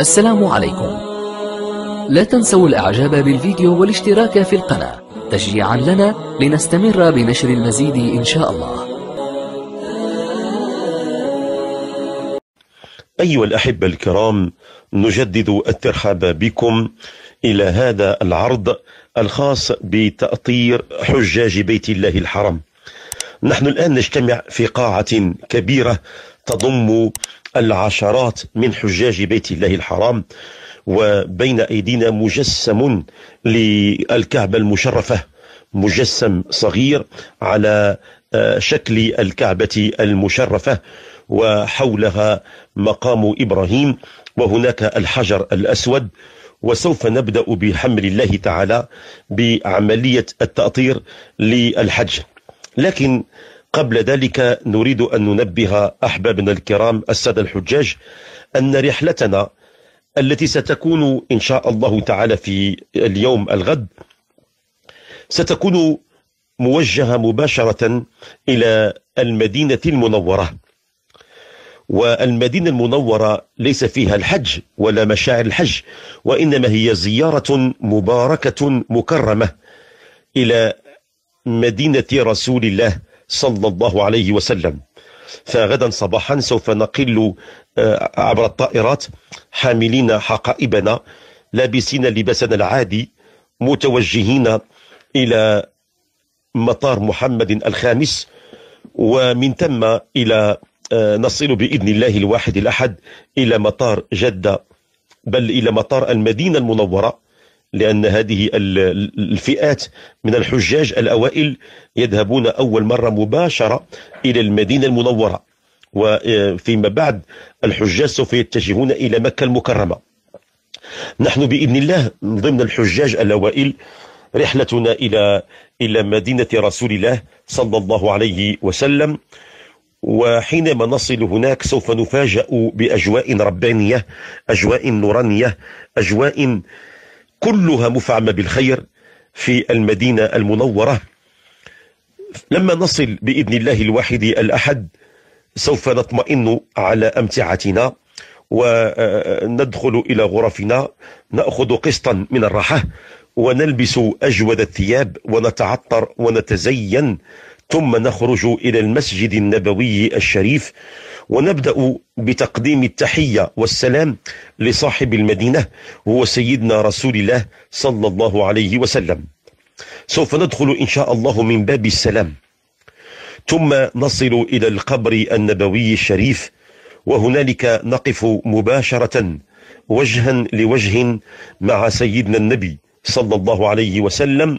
السلام عليكم لا تنسوا الاعجاب بالفيديو والاشتراك في القناة تشجيعا لنا لنستمر بنشر المزيد ان شاء الله أيها الأحبة الكرام نجدد الترحاب بكم إلى هذا العرض الخاص بتأطير حجاج بيت الله الحرم نحن الآن نجتمع في قاعة كبيرة تضم العشرات من حجاج بيت الله الحرام وبين أيدينا مجسم للكعبة المشرفة مجسم صغير على آه، شكل الكعبة المشرفة وحولها مقام إبراهيم وهناك الحجر الأسود وسوف نبدأ بحمل الله تعالى بعملية التأطير للحج لكن قبل ذلك نريد أن ننبه أحبابنا الكرام السادة الحجاج أن رحلتنا التي ستكون إن شاء الله تعالى في اليوم الغد ستكون موجهة مباشرة إلى المدينة المنورة والمدينة المنورة ليس فيها الحج ولا مشاعر الحج وإنما هي زيارة مباركة مكرمة إلى مدينة رسول الله صلى الله عليه وسلم فغدا صباحا سوف نقل آه، عبر الطائرات حاملين حقائبنا لابسين لباسنا العادي متوجهين إلى مطار محمد الخامس ومن ثم إلى آه، نصل بإذن الله الواحد الأحد إلى مطار جدة بل إلى مطار المدينة المنورة لأن هذه الفئات من الحجاج الأوائل يذهبون أول مرة مباشرة إلى المدينة المنورة وفيما بعد الحجاج سوف يتجهون إلى مكة المكرمة نحن بإذن الله ضمن الحجاج الأوائل رحلتنا إلى إلى مدينة رسول الله صلى الله عليه وسلم وحينما نصل هناك سوف نفاجأ بأجواء ربانية أجواء نورانية أجواء كلها مفعمة بالخير في المدينة المنورة لما نصل بإذن الله الواحد الأحد سوف نطمئن على أمتعتنا وندخل إلى غرفنا نأخذ قسطا من الراحة ونلبس أجود الثياب ونتعطر ونتزين ثم نخرج إلى المسجد النبوي الشريف ونبدأ بتقديم التحية والسلام لصاحب المدينة هو سيدنا رسول الله صلى الله عليه وسلم سوف ندخل إن شاء الله من باب السلام ثم نصل إلى القبر النبوي الشريف وهنالك نقف مباشرة وجها لوجه مع سيدنا النبي صلى الله عليه وسلم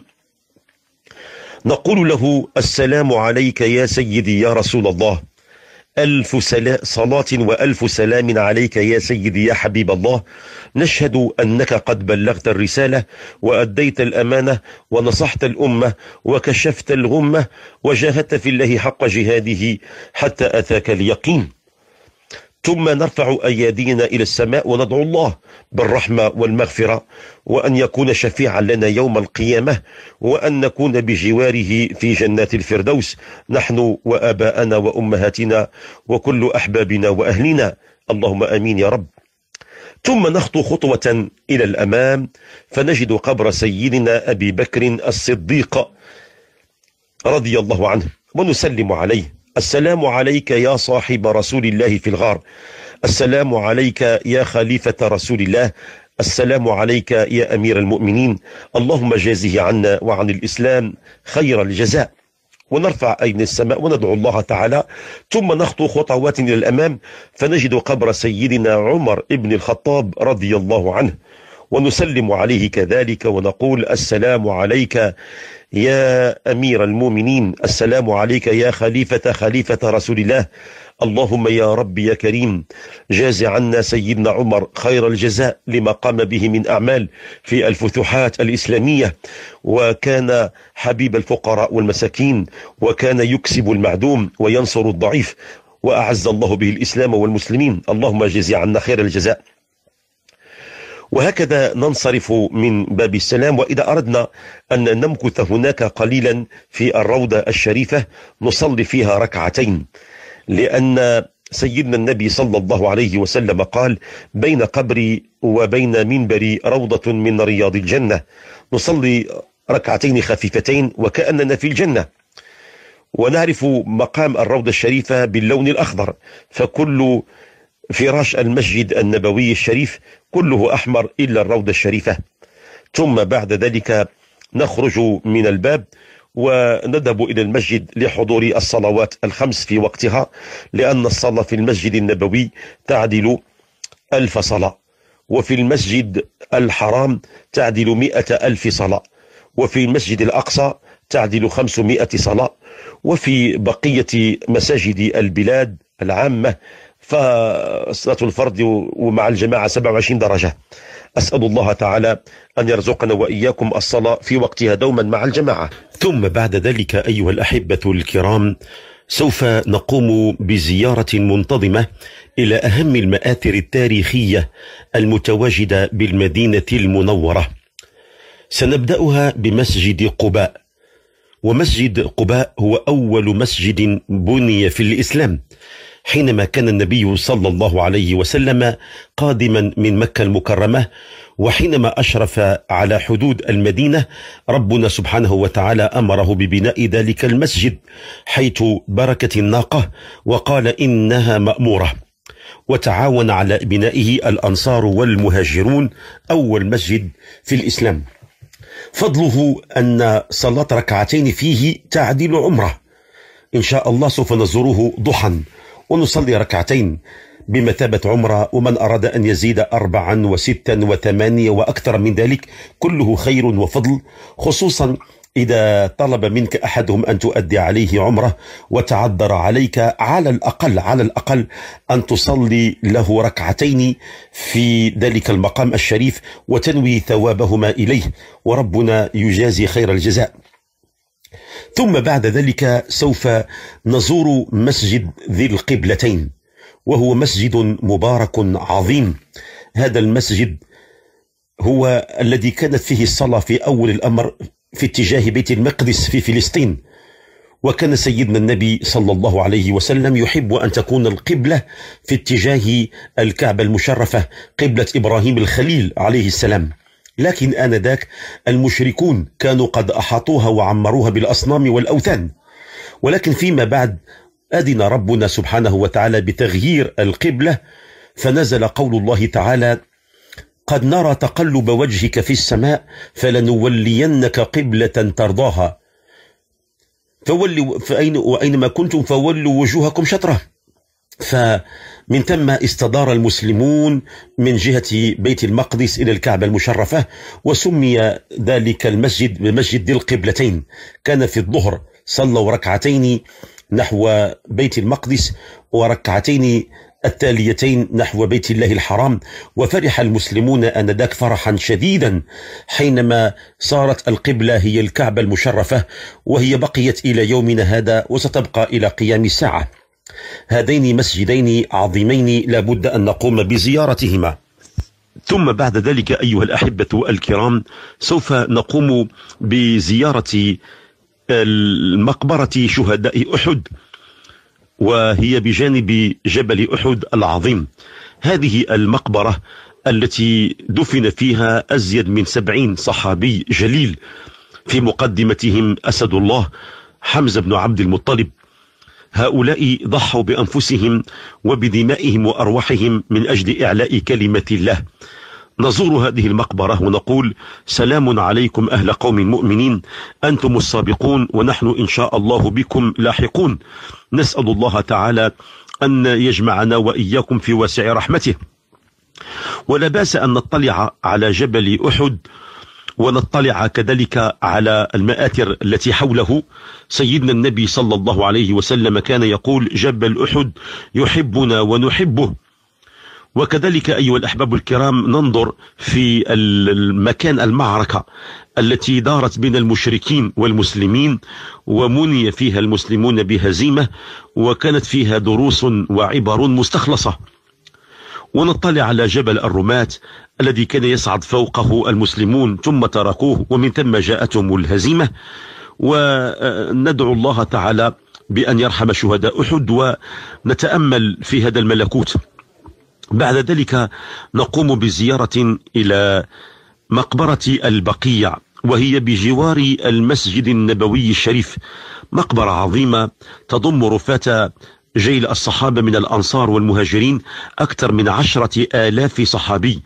نقول له السلام عليك يا سيدي يا رسول الله ألف سلا صلاة وألف سلام عليك يا سيدي يا حبيب الله نشهد أنك قد بلغت الرسالة وأديت الأمانة ونصحت الأمة وكشفت الغمة وجاهدت في الله حق جهاده حتى أتاك اليقين ثم نرفع أيادينا إلى السماء وندعو الله بالرحمة والمغفرة وأن يكون شفيعا لنا يوم القيامة وأن نكون بجواره في جنات الفردوس نحن وآباءنا وأمهاتنا وكل أحبابنا وأهلنا اللهم أمين يا رب ثم نخطو خطوة إلى الأمام فنجد قبر سيدنا أبي بكر الصديق رضي الله عنه ونسلم عليه السلام عليك يا صاحب رسول الله في الغار السلام عليك يا خليفة رسول الله السلام عليك يا أمير المؤمنين اللهم جازه عنا وعن الإسلام خير الجزاء ونرفع أين السماء وندعو الله تعالى ثم نخطو خطوات إلى الأمام فنجد قبر سيدنا عمر ابن الخطاب رضي الله عنه ونسلم عليه كذلك ونقول السلام عليك يا أمير المؤمنين السلام عليك يا خليفة خليفة رسول الله اللهم يا رب يا كريم جاز عنا سيدنا عمر خير الجزاء لما قام به من أعمال في الفتوحات الإسلامية وكان حبيب الفقراء والمساكين وكان يكسب المعدوم وينصر الضعيف وأعز الله به الإسلام والمسلمين اللهم جزي عنا خير الجزاء وهكذا ننصرف من باب السلام وإذا أردنا أن نمكث هناك قليلا في الروضة الشريفة نصلي فيها ركعتين لأن سيدنا النبي صلى الله عليه وسلم قال بين قبري وبين منبري روضة من رياض الجنة نصلي ركعتين خفيفتين وكأننا في الجنة ونعرف مقام الروضة الشريفة باللون الأخضر فكل فراش المسجد النبوي الشريف كله أحمر إلا الروضة الشريفة ثم بعد ذلك نخرج من الباب ونذهب إلى المسجد لحضور الصلوات الخمس في وقتها لأن الصلاة في المسجد النبوي تعدل ألف صلاة وفي المسجد الحرام تعدل مئة ألف صلاة وفي المسجد الأقصى تعدل خمسمائة صلاة وفي بقية مساجد البلاد العامة فصلاة الفرد ومع الجماعة 27 درجة أسأل الله تعالى أن يرزقنا وإياكم الصلاة في وقتها دوما مع الجماعة ثم بعد ذلك أيها الأحبة الكرام سوف نقوم بزيارة منتظمة إلى أهم المآثر التاريخية المتواجدة بالمدينة المنورة سنبدأها بمسجد قباء ومسجد قباء هو أول مسجد بني في الإسلام حينما كان النبي صلى الله عليه وسلم قادما من مكة المكرمة وحينما أشرف على حدود المدينة ربنا سبحانه وتعالى أمره ببناء ذلك المسجد حيث بركت الناقة وقال إنها مأمورة وتعاون على بنائه الأنصار والمهاجرون أول مسجد في الإسلام فضله أن صلاة ركعتين فيه تعديل عمره إن شاء الله سوف نزوره ضحى ونصلي ركعتين بمثابة عمرة ومن أراد أن يزيد أربعا وستا وثمانية وأكثر من ذلك كله خير وفضل خصوصا إذا طلب منك أحدهم أن تؤدي عليه عمره وتعذر عليك على الأقل على الأقل أن تصلي له ركعتين في ذلك المقام الشريف وتنوي ثوابهما إليه وربنا يجازي خير الجزاء ثم بعد ذلك سوف نزور مسجد ذي القبلتين وهو مسجد مبارك عظيم هذا المسجد هو الذي كانت فيه الصلاة في أول الأمر في اتجاه بيت المقدس في فلسطين وكان سيدنا النبي صلى الله عليه وسلم يحب أن تكون القبلة في اتجاه الكعبة المشرفة قبلة إبراهيم الخليل عليه السلام لكن آنذاك المشركون كانوا قد أحاطوها وعمروها بالأصنام والأوثان ولكن فيما بعد أذن ربنا سبحانه وتعالى بتغيير القبلة فنزل قول الله تعالى قد نرى تقلب وجهك في السماء فلنولينك قبلة ترضاها فولوا فأين وأينما كنتم فولوا وجوهكم شطره ف من ثم استدار المسلمون من جهة بيت المقدس إلى الكعبة المشرفة وسمي ذلك المسجد بمسجد ذي القبلتين كان في الظهر صلوا ركعتين نحو بيت المقدس وركعتين التاليتين نحو بيت الله الحرام وفرح المسلمون انذاك فرحا شديدا حينما صارت القبله هي الكعبه المشرفه وهي بقيت الى يومنا هذا وستبقى الى قيام الساعه هذين مسجدين عظيمين لابد أن نقوم بزيارتهما ثم بعد ذلك أيها الأحبة الكرام سوف نقوم بزيارة المقبرة شهداء أحد وهي بجانب جبل أحد العظيم هذه المقبرة التي دفن فيها أزيد من سبعين صحابي جليل في مقدمتهم أسد الله حمزة بن عبد المطلب هؤلاء ضحوا بأنفسهم وبدمائهم وأرواحهم من أجل إعلاء كلمة الله نزور هذه المقبرة ونقول سلام عليكم أهل قوم مؤمنين أنتم السابقون ونحن إن شاء الله بكم لاحقون نسأل الله تعالى أن يجمعنا وإياكم في واسع رحمته ولا باس أن نطلع على جبل أحد ونطلع كذلك على المآثر التي حوله سيدنا النبي صلى الله عليه وسلم كان يقول جبل أحد يحبنا ونحبه وكذلك أيها الأحباب الكرام ننظر في المكان المعركة التي دارت بين المشركين والمسلمين ومني فيها المسلمون بهزيمة وكانت فيها دروس وعبر مستخلصة ونطلع على جبل الرماة الذي كان يصعد فوقه المسلمون ثم تركوه ومن ثم جاءتهم الهزيمة وندعو الله تعالى بأن يرحم شهداء أحد ونتأمل في هذا الملكوت بعد ذلك نقوم بزيارة إلى مقبرة البقيع وهي بجوار المسجد النبوي الشريف مقبرة عظيمة تضم رفاة جيل الصحابة من الأنصار والمهاجرين أكثر من عشرة آلاف صحابي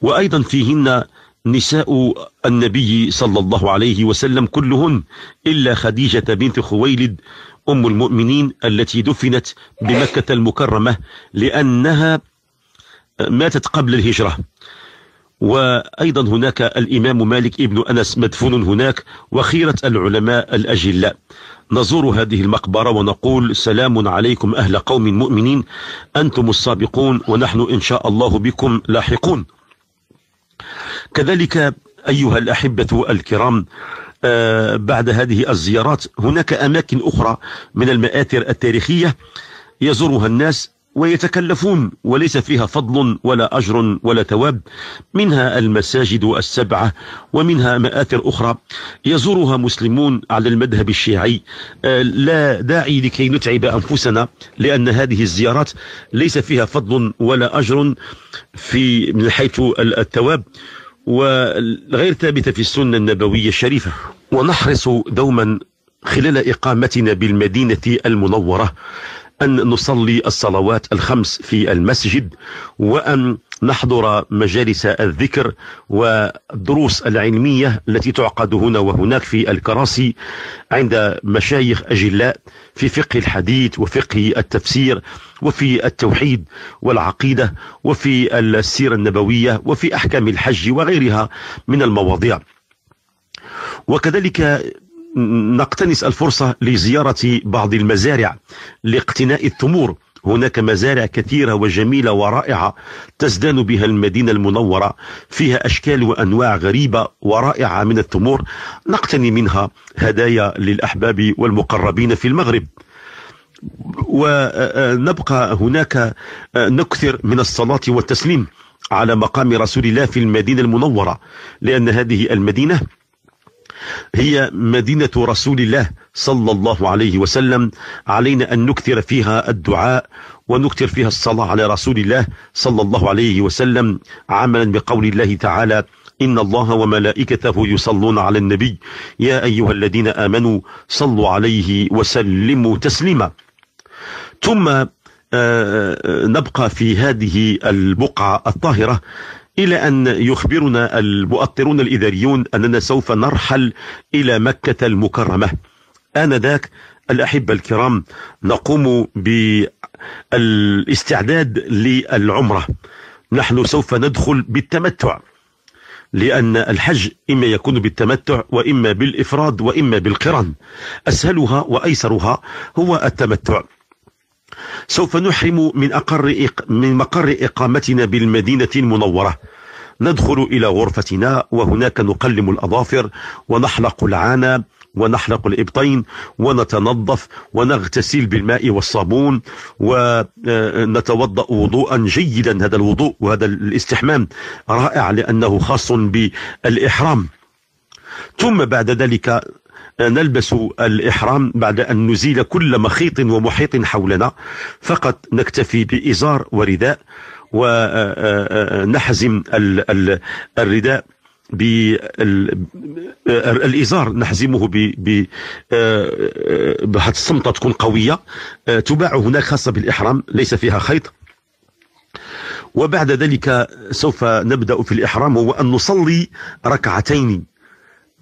وأيضا فيهن نساء النبي صلى الله عليه وسلم كلهن إلا خديجة بنت خويلد أم المؤمنين التي دفنت بمكة المكرمة لأنها ماتت قبل الهجرة وأيضا هناك الإمام مالك ابن أنس مدفون هناك وخيرة العلماء الأجلاء نزور هذه المقبرة ونقول سلام عليكم أهل قوم مؤمنين أنتم السابقون ونحن إن شاء الله بكم لاحقون كذلك أيها الأحبة الكرام آه، بعد هذه الزيارات هناك أماكن أخرى من المآثر التاريخية يزورها الناس ويتكلفون وليس فيها فضل ولا أجر ولا ثواب منها المساجد السبعة ومنها مآثر أخرى يزورها مسلمون على المذهب الشيعي آه، لا داعي لكي نتعب أنفسنا لأن هذه الزيارات ليس فيها فضل ولا أجر في من حيث الثواب وغير ثابتة في السنة النبوية الشريفة ونحرص دوما خلال إقامتنا بالمدينة المنورة أن نصلي الصلوات الخمس في المسجد وأن نحضر مجالس الذكر والدروس العلمية التي تعقد هنا وهناك في الكراسي عند مشايخ أجلاء في فقه الحديث وفقه التفسير وفي التوحيد والعقيدة وفي السيرة النبوية وفي أحكام الحج وغيرها من المواضيع وكذلك نقتنس الفرصة لزيارة بعض المزارع لاقتناء الثمور هناك مزارع كثيرة وجميلة ورائعة تزدان بها المدينة المنورة فيها أشكال وأنواع غريبة ورائعة من التمور نقتني منها هدايا للأحباب والمقربين في المغرب ونبقى هناك نكثر من الصلاة والتسليم على مقام رسول الله في المدينة المنورة لأن هذه المدينة هي مدينة رسول الله صلى الله عليه وسلم علينا أن نكثر فيها الدعاء ونكثر فيها الصلاة على رسول الله صلى الله عليه وسلم عملا بقول الله تعالى إن الله وملائكته يصلون على النبي يا أيها الذين آمنوا صلوا عليه وسلموا تسليما ثم آه، آه، نبقى في هذه البقعة الطاهرة إلى أن يخبرنا المؤطرون الإداريون أننا سوف نرحل إلى مكة المكرمة آنذاك الأحبة الكرام نقوم بالاستعداد للعمرة نحن سوف ندخل بالتمتع لأن الحج إما يكون بالتمتع وإما بالإفراد وإما بالقران أسهلها وأيسرها هو التمتع سوف نحرم من, أقر من مقر إقامتنا بالمدينة المنورة ندخل إلى غرفتنا وهناك نقلم الأظافر ونحلق العانة ونحلق الإبطين ونتنظف ونغتسل بالماء والصابون ونتوضأ آه، وضوءا جيدا هذا الوضوء وهذا الاستحمام رائع لأنه خاص بالإحرام ثم بعد ذلك نلبس الإحرام بعد أن نزيل كل مخيط ومحيط حولنا فقط نكتفي بإزار ورداء ونحزم آه، آه، آه، الرداء بالازار نحزمه بواحد الصمته تكون قويه تباع هناك خاصه بالاحرام ليس فيها خيط وبعد ذلك سوف نبدا في الاحرام هو ان نصلي ركعتين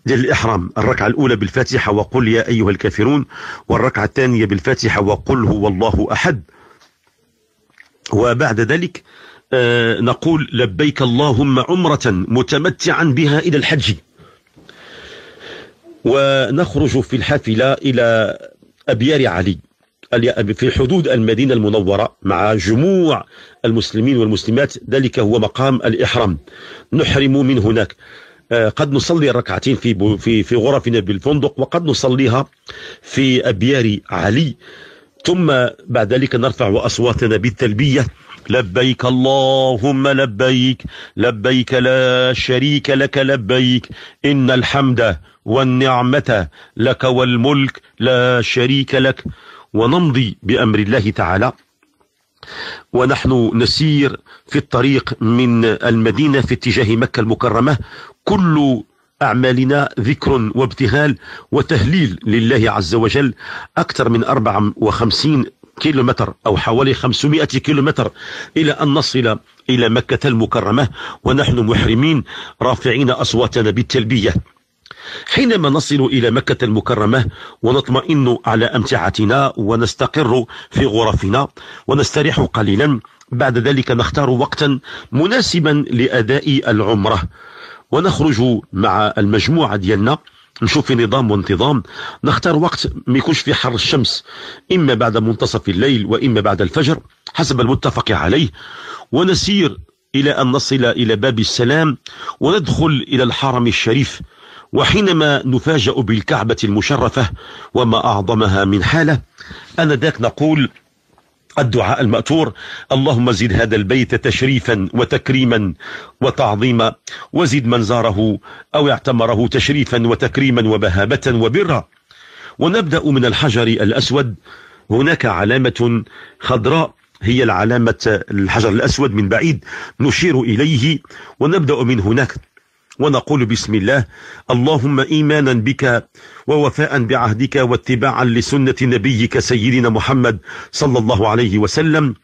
ديال الإحرام الركعة الأولى بالفاتحة وقل يا أيها الكافرون والركعة الثانية بالفاتحة وقل هو الله أحد وبعد ذلك آه نقول لبيك اللهم عمرة متمتعا بها إلى الحج ونخرج في الحافلة إلى أبيار علي في حدود المدينة المنورة مع جموع المسلمين والمسلمات ذلك هو مقام الإحرام نحرم من هناك آه، قد نصلي الركعتين في في في غرفنا بالفندق وقد نصليها في ابيار علي ثم بعد ذلك نرفع اصواتنا بالتلبيه لبيك اللهم لبيك لبيك لا شريك لك لبيك ان الحمد والنعمه لك والملك لا شريك لك ونمضي بامر الله تعالى ونحن نسير في الطريق من المدينة في اتجاه مكة المكرمة كل أعمالنا ذكر وابتهال وتهليل لله عز وجل أكثر من 54 كيلومتر أو حوالي 500 كيلومتر إلى أن نصل إلى مكة المكرمة ونحن محرمين رافعين أصواتنا بالتلبية حينما نصل إلى مكة المكرمة ونطمئن على أمتعتنا ونستقر في غرفنا ونستريح قليلا بعد ذلك نختار وقتا مناسبا لأداء العمرة ونخرج مع المجموعة ديالنا نشوف في نظام وانتظام نختار وقت ما يكونش في حر الشمس إما بعد منتصف الليل وإما بعد الفجر حسب المتفق عليه ونسير إلى أن نصل إلى باب السلام وندخل إلى الحرم الشريف وحينما نفاجأ بالكعبة المشرفة وما أعظمها من حالة أنا ذاك نقول الدعاء المأثور اللهم زد هذا البيت تشريفا وتكريما وتعظيما وزد من زاره أو اعتمره تشريفا وتكريما وبهابة وبرا ونبدأ من الحجر الأسود هناك علامة خضراء هي العلامة الحجر الأسود من بعيد نشير إليه ونبدأ من هناك ونقول بسم الله اللهم إيمانا بك ووفاء بعهدك واتباعا لسنة نبيك سيدنا محمد صلى الله عليه وسلم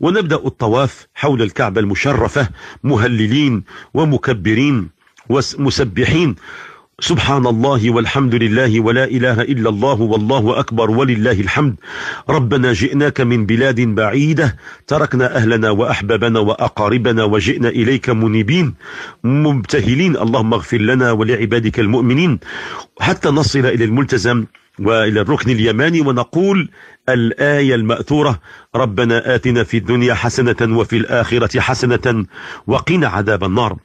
ونبدأ الطواف حول الكعبة المشرفة مهللين ومكبرين ومسبحين سبحان الله والحمد لله ولا إله إلا الله والله أكبر ولله الحمد ربنا جئناك من بلاد بعيدة تركنا أهلنا وأحبابنا وأقاربنا وجئنا إليك منيبين مبتهلين اللهم اغفر لنا ولعبادك المؤمنين حتى نصل إلى الملتزم وإلى الركن اليماني ونقول الآية المأثورة ربنا آتنا في الدنيا حسنة وفي الآخرة حسنة وقنا عذاب النار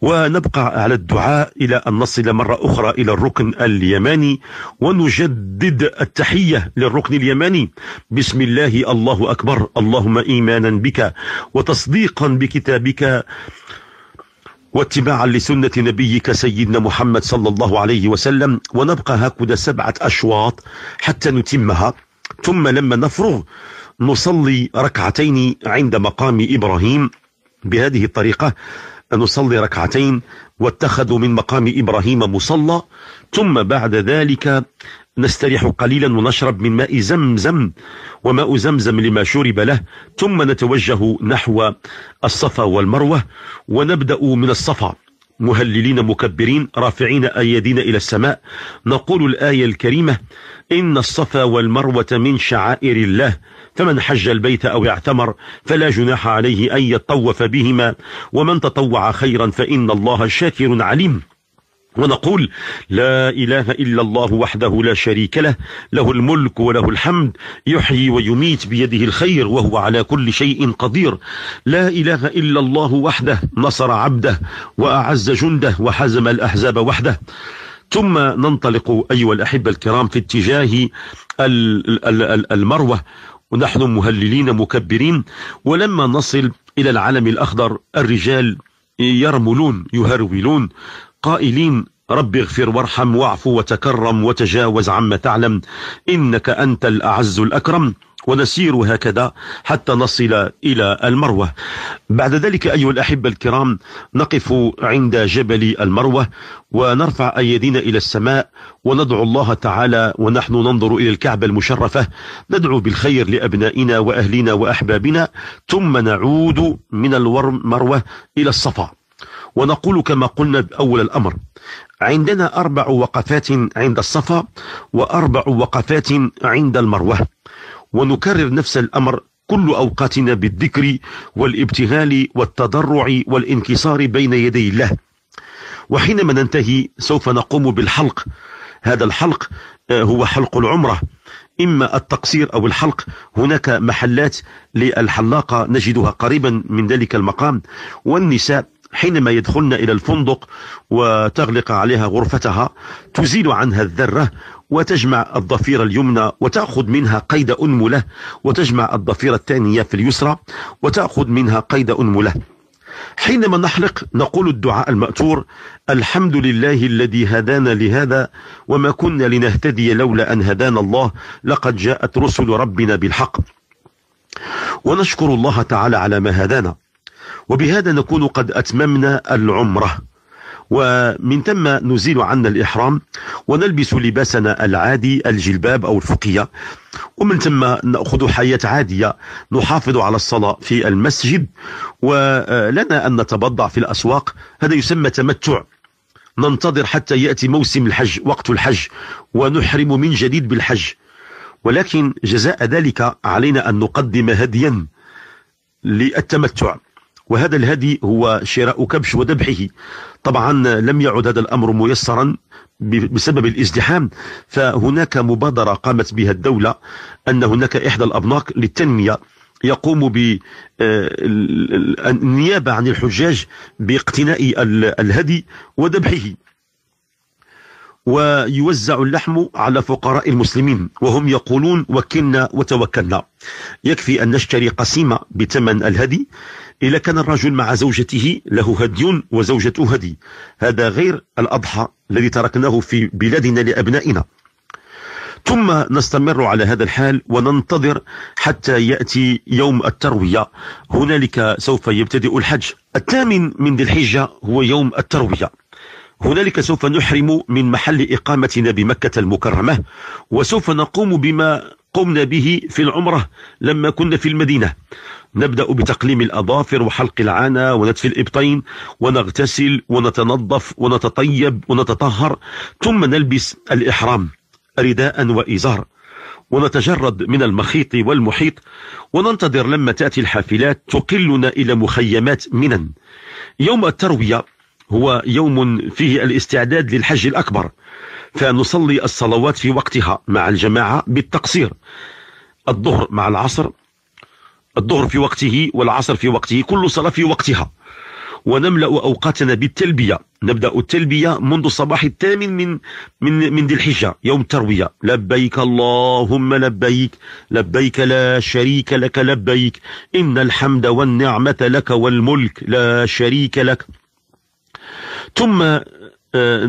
ونبقى على الدعاء إلى أن نصل مرة أخرى إلى الركن اليماني ونجدد التحية للركن اليماني بسم الله الله أكبر اللهم إيمانا بك وتصديقا بكتابك واتباعا لسنة نبيك سيدنا محمد صلى الله عليه وسلم ونبقى هكذا سبعة أشواط حتى نتمها ثم لما نفرغ نصلي ركعتين عند مقام إبراهيم بهذه الطريقة نصلي ركعتين واتخذوا من مقام إبراهيم مصلى ثم بعد ذلك نستريح قليلا ونشرب من ماء زمزم وماء زمزم لما شرب له ثم نتوجه نحو الصفا والمروة ونبدأ من الصفا مهللين مكبرين رافعين أيدينا إلى السماء نقول الآية الكريمة إن الصفا والمروة من شعائر الله فمن حج البيت أو اعتمر فلا جناح عليه أن يطوف بهما ومن تطوع خيرا فإن الله شاكر عليم ونقول لا إله إلا الله وحده لا شريك له له الملك وله الحمد يحيي ويميت بيده الخير وهو على كل شيء قدير لا إله إلا الله وحده نصر عبده وأعز جنده وحزم الأحزاب وحده ثم ننطلق أيها الأحبة الكرام في اتجاه المروة ونحن مهللين مكبرين ولما نصل إلى العلم الأخضر الرجال يرملون يهرولون قائلين رب اغفر وارحم واعف وتكرم وتجاوز عما تعلم إنك أنت الأعز الأكرم ونسير هكذا حتى نصل إلى المروة بعد ذلك أيها الأحبة الكرام نقف عند جبل المروة ونرفع أيدينا إلى السماء وندعو الله تعالى ونحن ننظر إلى الكعبة المشرفة ندعو بالخير لأبنائنا وأهلنا وأحبابنا ثم نعود من المروة إلى الصفا ونقول كما قلنا أول الأمر عندنا أربع وقفات عند الصفا وأربع وقفات عند المروة ونكرر نفس الأمر كل أوقاتنا بالذكر والابتهال والتضرع والانكسار بين يدي الله وحينما ننتهي سوف نقوم بالحلق هذا الحلق آه، هو حلق العمرة إما التقصير أو الحلق هناك محلات للحلاقة نجدها قريبا من ذلك المقام والنساء حينما يدخلن إلى الفندق وتغلق عليها غرفتها تزيل عنها الذرة وتجمع الضفيرة اليمنى وتأخذ منها قيد أنملة وتجمع الضفيرة الثانية في اليسرى وتأخذ منها قيد أنملة حينما نحلق نقول الدعاء المأتور الحمد لله الذي هدانا لهذا وما كنا لنهتدي لولا أن هدانا الله لقد جاءت رسل ربنا بالحق ونشكر الله تعالى على ما هدانا وبهذا نكون قد أتممنا العمرة ومن ثم نزيل عنا الإحرام ونلبس لباسنا العادي الجلباب أو الفقية ومن ثم نأخذ حياة عادية نحافظ على الصلاة في المسجد ولنا أن نتبضع في الأسواق هذا يسمى تمتع ننتظر حتى يأتي موسم الحج وقت الحج ونحرم من جديد بالحج ولكن جزاء ذلك علينا أن نقدم هديا للتمتع وهذا الهدي هو شراء كبش وذبحه طبعا لم يعد هذا الأمر ميسرا بسبب الازدحام فهناك مبادرة قامت بها الدولة أن هناك إحدى الابناق للتنمية يقوم بالنيابة آه، عن الحجاج باقتناء الهدي وذبحه ويوزع اللحم على فقراء المسلمين وهم يقولون وكلنا وتوكلنا يكفي أن نشتري قسيمة بثمن الهدي إذا كان الرجل مع زوجته له هدي وزوجته هدي هذا غير الأضحى الذي تركناه في بلادنا لأبنائنا ثم نستمر على هذا الحال وننتظر حتى يأتي يوم التروية هنالك سوف يبتدئ الحج الثامن من ذي الحجة هو يوم التروية هنالك سوف نحرم من محل إقامتنا بمكة المكرمة وسوف نقوم بما قمنا به في العمرة لما كنا في المدينة نبدأ بتقليم الأظافر وحلق العانة ونتفي الإبطين ونغتسل ونتنظف ونتطيب ونتطهر ثم نلبس الإحرام رداء وإزار ونتجرد من المخيط والمحيط وننتظر لما تأتي الحافلات تقلنا إلى مخيمات منن يوم التروية هو يوم فيه الاستعداد للحج الأكبر فنصلي الصلوات في وقتها مع الجماعة بالتقصير الظهر مع العصر الظهر في وقته والعصر في وقته كل صلاة في وقتها ونملأ أوقاتنا بالتلبية نبدأ التلبية منذ الصباح الثامن من من من ذي الحجة يوم التروية لبيك اللهم لبيك لبيك لا شريك لك لبيك إن الحمد والنعمة لك والملك لا شريك لك ثم آه،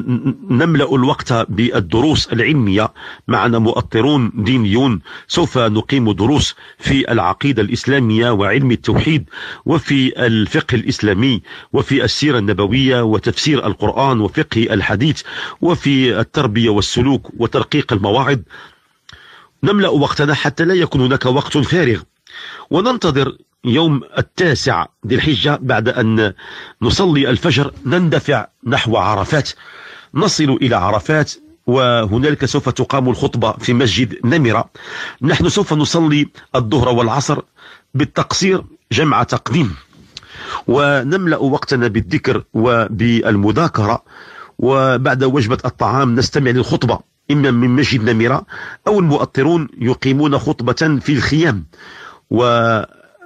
نملأ الوقت بالدروس العلمية معنا مؤطرون دينيون سوف نقيم دروس في العقيدة الإسلامية وعلم التوحيد وفي الفقه الإسلامي وفي السيرة النبوية وتفسير القرآن وفقه الحديث وفي التربية والسلوك وترقيق المواعظ نملأ وقتنا حتى لا يكون هناك وقت فارغ وننتظر يوم التاسع ذي الحجة بعد أن نصلي الفجر نندفع نحو عرفات نصل إلى عرفات وهنالك سوف تقام الخطبة في مسجد نمرة نحن سوف نصلي الظهر والعصر بالتقصير جمع تقديم ونملأ وقتنا بالذكر وبالمذاكرة وبعد وجبة الطعام نستمع للخطبة إما من مسجد نمرة أو المؤطرون يقيمون خطبة في الخيام و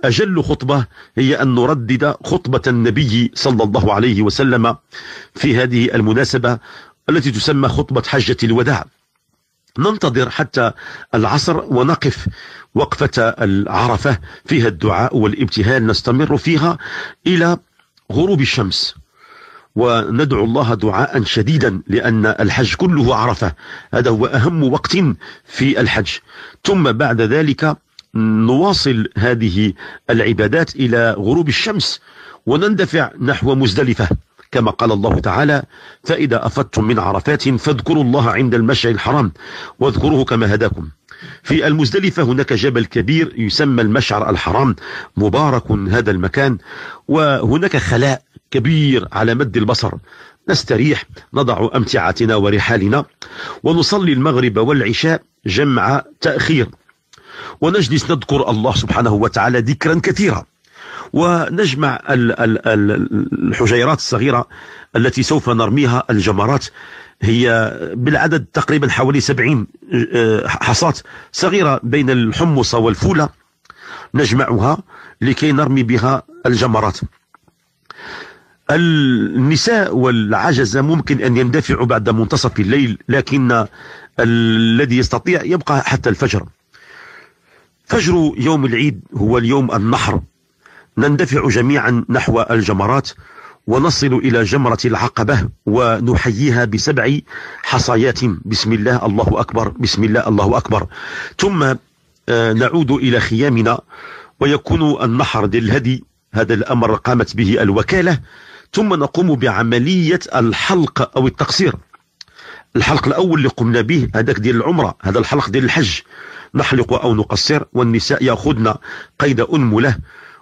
أجل خطبة هي أن نردد خطبة النبي صلى الله عليه وسلم في هذه المناسبة التي تسمى خطبة حجة الوداع ننتظر حتى العصر ونقف وقفة العرفة فيها الدعاء والابتهال نستمر فيها إلى غروب الشمس وندعو الله دعاء شديدا لأن الحج كله عرفة هذا هو أهم وقت في الحج ثم بعد ذلك نواصل هذه العبادات إلى غروب الشمس ونندفع نحو مزدلفة كما قال الله تعالى فإذا أفدتم من عرفات فاذكروا الله عند المشعر الحرام واذكروه كما هداكم في المزدلفة هناك جبل كبير يسمى المشعر الحرام مبارك هذا المكان وهناك خلاء كبير على مد البصر نستريح نضع أمتعتنا ورحالنا ونصلي المغرب والعشاء جمع تأخير ونجلس نذكر الله سبحانه وتعالى ذكرا كثيرا ونجمع الحجيرات الصغيرة التي سوف نرميها الجمرات هي بالعدد تقريبا حوالي 70 آه، حصاة صغيرة بين الحمص والفولة نجمعها لكي نرمي بها الجمرات النساء والعجزة ممكن أن يندفعوا بعد منتصف الليل لكن الذي يستطيع يبقى حتى الفجر فجر يوم العيد هو اليوم النحر نندفع جميعا نحو الجمرات ونصل إلى جمرة العقبة ونحييها بسبع حصايات بسم الله الله أكبر بسم الله الله أكبر ثم آه، نعود إلى خيامنا ويكون النحر للهدي هذا الأمر قامت به الوكالة ثم نقوم بعملية الحلق أو التقصير الحلق الأول اللي قمنا به هذاك ديال العمرة هذا الحلق ديال الحج نحلق أو نقصر والنساء يأخذن قيد أنمله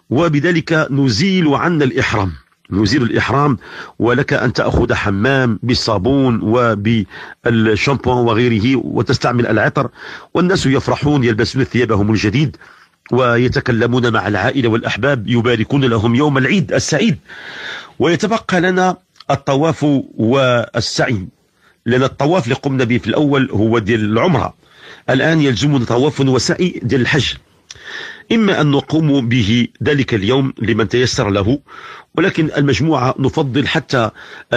وبذلك نزيل عنا الإحرام نزيل الإحرام ولك أن تأخذ حمام بالصابون وبالشامبوان وغيره وتستعمل العطر والناس يفرحون يلبسون ثيابهم الجديد ويتكلمون مع العائلة والأحباب يباركون لهم يوم العيد السعيد ويتبقى لنا الطواف والسعي لأن الطواف اللي قمنا به في الأول هو ديال العمرة الآن يلزمنا طواف وسعي ديال الحج إما أن نقوم به ذلك اليوم لمن تيسر له ولكن المجموعة نفضل حتى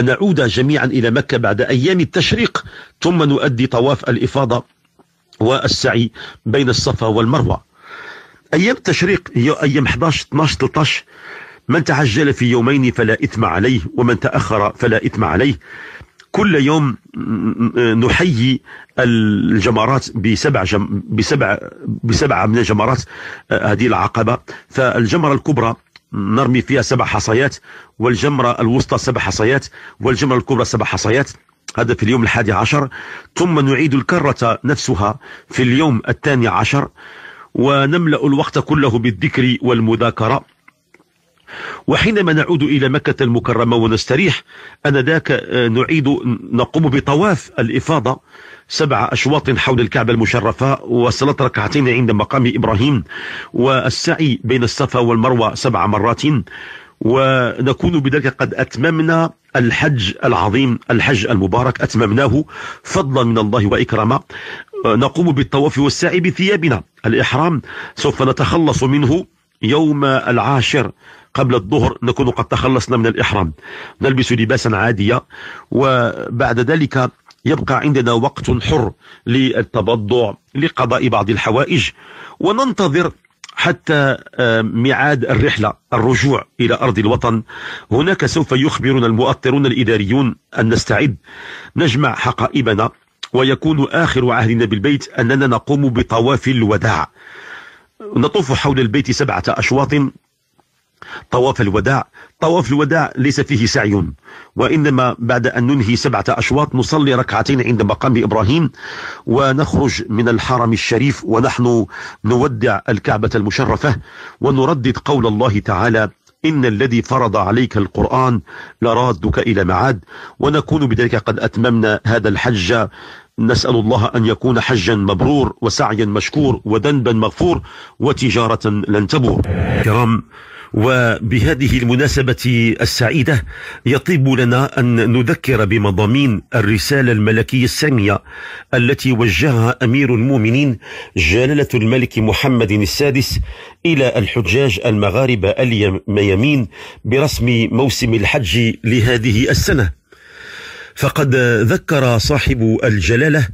نعود جميعا إلى مكة بعد أيام التشريق ثم نؤدي طواف الإفاضة والسعي بين الصفا والمروة أيام التشريق هي أيام 11 12 13 من تعجل في يومين فلا إثم عليه ومن تأخر فلا إثم عليه كل يوم نحيي الجمرات بسبع جم بسبع بسبعه من الجمرات آه، هذه العقبه فالجمره الكبرى نرمي فيها سبع حصيات والجمره الوسطى سبع حصيات والجمره الكبرى سبع حصيات هذا في اليوم الحادي عشر ثم نعيد الكرة نفسها في اليوم الثاني عشر ونملأ الوقت كله بالذكر والمذاكرة وحينما نعود إلى مكة المكرمة ونستريح أنذاك آه، نعيد نقوم بطواف الإفاضة سبع أشواط حول الكعبة المشرفة وصلاة ركعتين عند مقام إبراهيم والسعي بين الصفا والمروة سبع مرات ونكون بذلك قد أتممنا الحج العظيم الحج المبارك أتممناه فضلا من الله وإكراما آه، نقوم بالطواف والسعي بثيابنا الإحرام سوف نتخلص منه يوم العاشر قبل الظهر نكون قد تخلصنا من الإحرام نلبس لباسا عادية وبعد ذلك يبقى عندنا وقت حر للتبضع لقضاء بعض الحوائج وننتظر حتى آه، ميعاد الرحلة الرجوع إلى أرض الوطن هناك سوف يخبرنا المؤطرون الإداريون أن نستعد نجمع حقائبنا ويكون آخر عهدنا بالبيت أننا نقوم بطواف الوداع نطوف حول البيت سبعة أشواط طواف الوداع طواف الوداع ليس فيه سعي وإنما بعد أن ننهي سبعة أشواط نصلي ركعتين عند مقام إبراهيم ونخرج من الحرم الشريف ونحن نودع الكعبة المشرفة ونردد قول الله تعالى إن الذي فرض عليك القرآن لرادك إلى معاد ونكون بذلك قد أتممنا هذا الحج نسأل الله أن يكون حجا مبرور وسعيا مشكور وذنبا مغفور وتجارة لن تبور كرام وبهذه المناسبة السعيدة يطيب لنا أن نذكر بمضامين الرسالة الملكية السامية التي وجهها أمير المؤمنين جلالة الملك محمد السادس إلى الحجاج المغاربة اليمين برسم موسم الحج لهذه السنة فقد ذكر صاحب الجلالة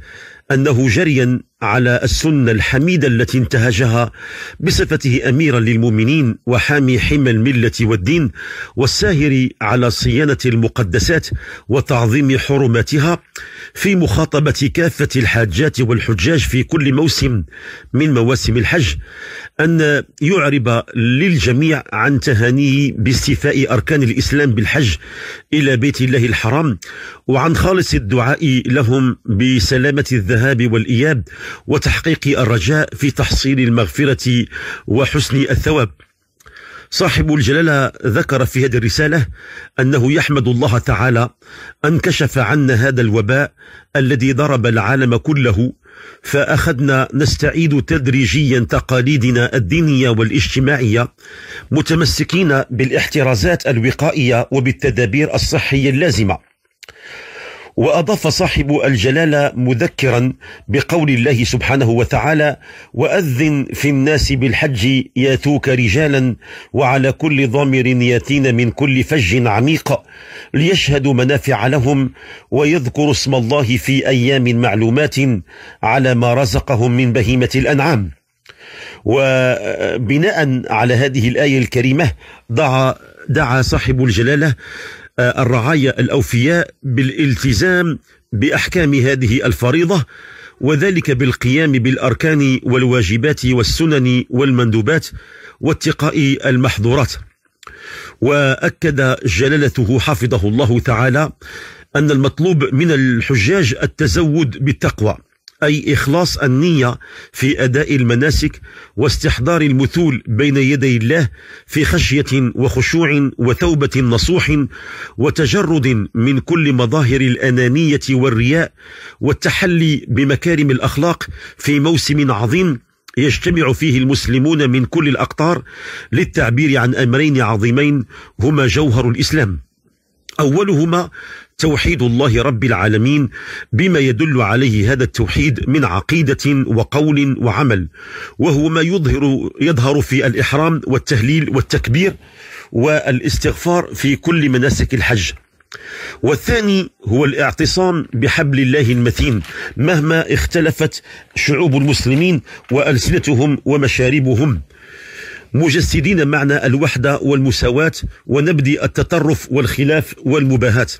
أنه جريا على السنة الحميدة التي انتهجها بصفته أميرا للمؤمنين وحامي حمى الملة والدين والساهر على صيانة المقدسات وتعظيم حرماتها في مخاطبة كافة الحاجات والحجاج في كل موسم من مواسم الحج أن يعرب للجميع عن تهانيه باستيفاء أركان الإسلام بالحج إلى بيت الله الحرام وعن خالص الدعاء لهم بسلامة الذهاب والإياب وتحقيق الرجاء في تحصيل المغفرة وحسن الثواب صاحب الجلالة ذكر في هذه الرسالة أنه يحمد الله تعالى أن كشف عنا هذا الوباء الذي ضرب العالم كله فأخذنا نستعيد تدريجيا تقاليدنا الدينية والاجتماعية متمسكين بالاحترازات الوقائية وبالتدابير الصحية اللازمة وأضاف صاحب الجلالة مذكرا بقول الله سبحانه وتعالى وأذن في الناس بالحج ياتوك رجالا وعلى كل ضامر ياتين من كل فج عميق ليشهدوا منافع لهم ويذكروا اسم الله في أيام معلومات على ما رزقهم من بهيمة الأنعام وبناء على هذه الآية الكريمة دعا دعا صاحب الجلالة آه، الرعايا الاوفياء بالالتزام باحكام هذه الفريضه وذلك بالقيام بالاركان والواجبات والسنن والمندوبات واتقاء المحظورات واكد جلالته حفظه الله تعالى ان المطلوب من الحجاج التزود بالتقوى أي إخلاص النية في أداء المناسك واستحضار المثول بين يدي الله في خشية وخشوع وتوبة نصوح وتجرد من كل مظاهر الأنانية والرياء والتحلي بمكارم الأخلاق في موسم عظيم يجتمع فيه المسلمون من كل الأقطار للتعبير عن أمرين عظيمين هما جوهر الإسلام أولهما توحيد الله رب العالمين بما يدل عليه هذا التوحيد من عقيدة وقول وعمل وهو ما يظهر يظهر في الإحرام والتهليل والتكبير والاستغفار في كل مناسك الحج والثاني هو الاعتصام بحبل الله المتين مهما اختلفت شعوب المسلمين والسنتهم ومشاربهم مجسدين معنى الوحدة والمساواة ونبدي التطرف والخلاف والمباهات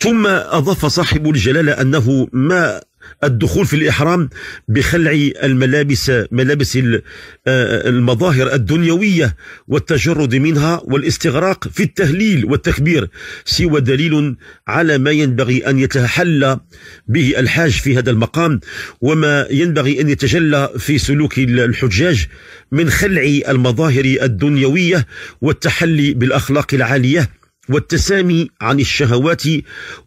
ثم أضاف صاحب الجلالة أنه ما الدخول في الإحرام بخلع الملابس ملابس آه، آه، المظاهر الدنيوية والتجرد منها والاستغراق في التهليل والتكبير سوى دليل على ما ينبغي أن يتحلى به الحاج في هذا المقام وما ينبغي أن يتجلى في سلوك الحجاج من خلع المظاهر الدنيوية والتحلي بالأخلاق العالية والتسامي عن الشهوات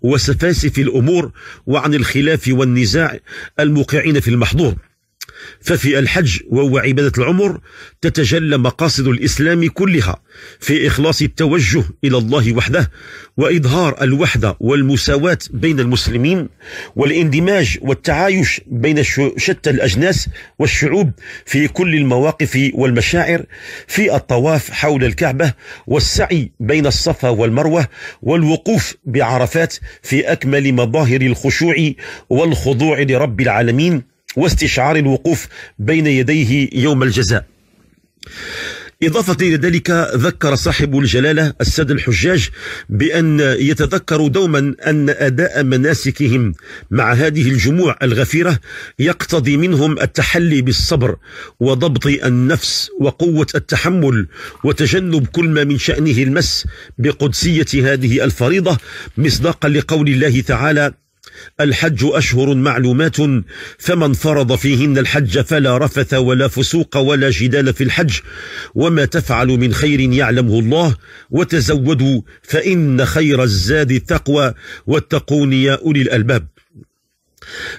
وسفاسف الامور وعن الخلاف والنزاع الموقعين في المحظور ففي الحج وهو عبادة العمر تتجلى مقاصد الإسلام كلها في إخلاص التوجه إلى الله وحده وإظهار الوحدة والمساواة بين المسلمين والاندماج والتعايش بين شتى الأجناس والشعوب في كل المواقف والمشاعر في الطواف حول الكعبة والسعي بين الصفا والمروة والوقوف بعرفات في أكمل مظاهر الخشوع والخضوع لرب العالمين واستشعار الوقوف بين يديه يوم الجزاء إضافة إلى ذلك ذكر صاحب الجلالة السد الحجاج بأن يتذكروا دوما أن أداء مناسكهم مع هذه الجموع الغفيرة يقتضي منهم التحلي بالصبر وضبط النفس وقوة التحمل وتجنب كل ما من شأنه المس بقدسية هذه الفريضة مصداقا لقول الله تعالى الحج أشهر معلومات فمن فرض فيهن الحج فلا رفث ولا فسوق ولا جدال في الحج وما تفعل من خير يعلمه الله وتزودوا فإن خير الزاد التقوى واتقون يا أولي الألباب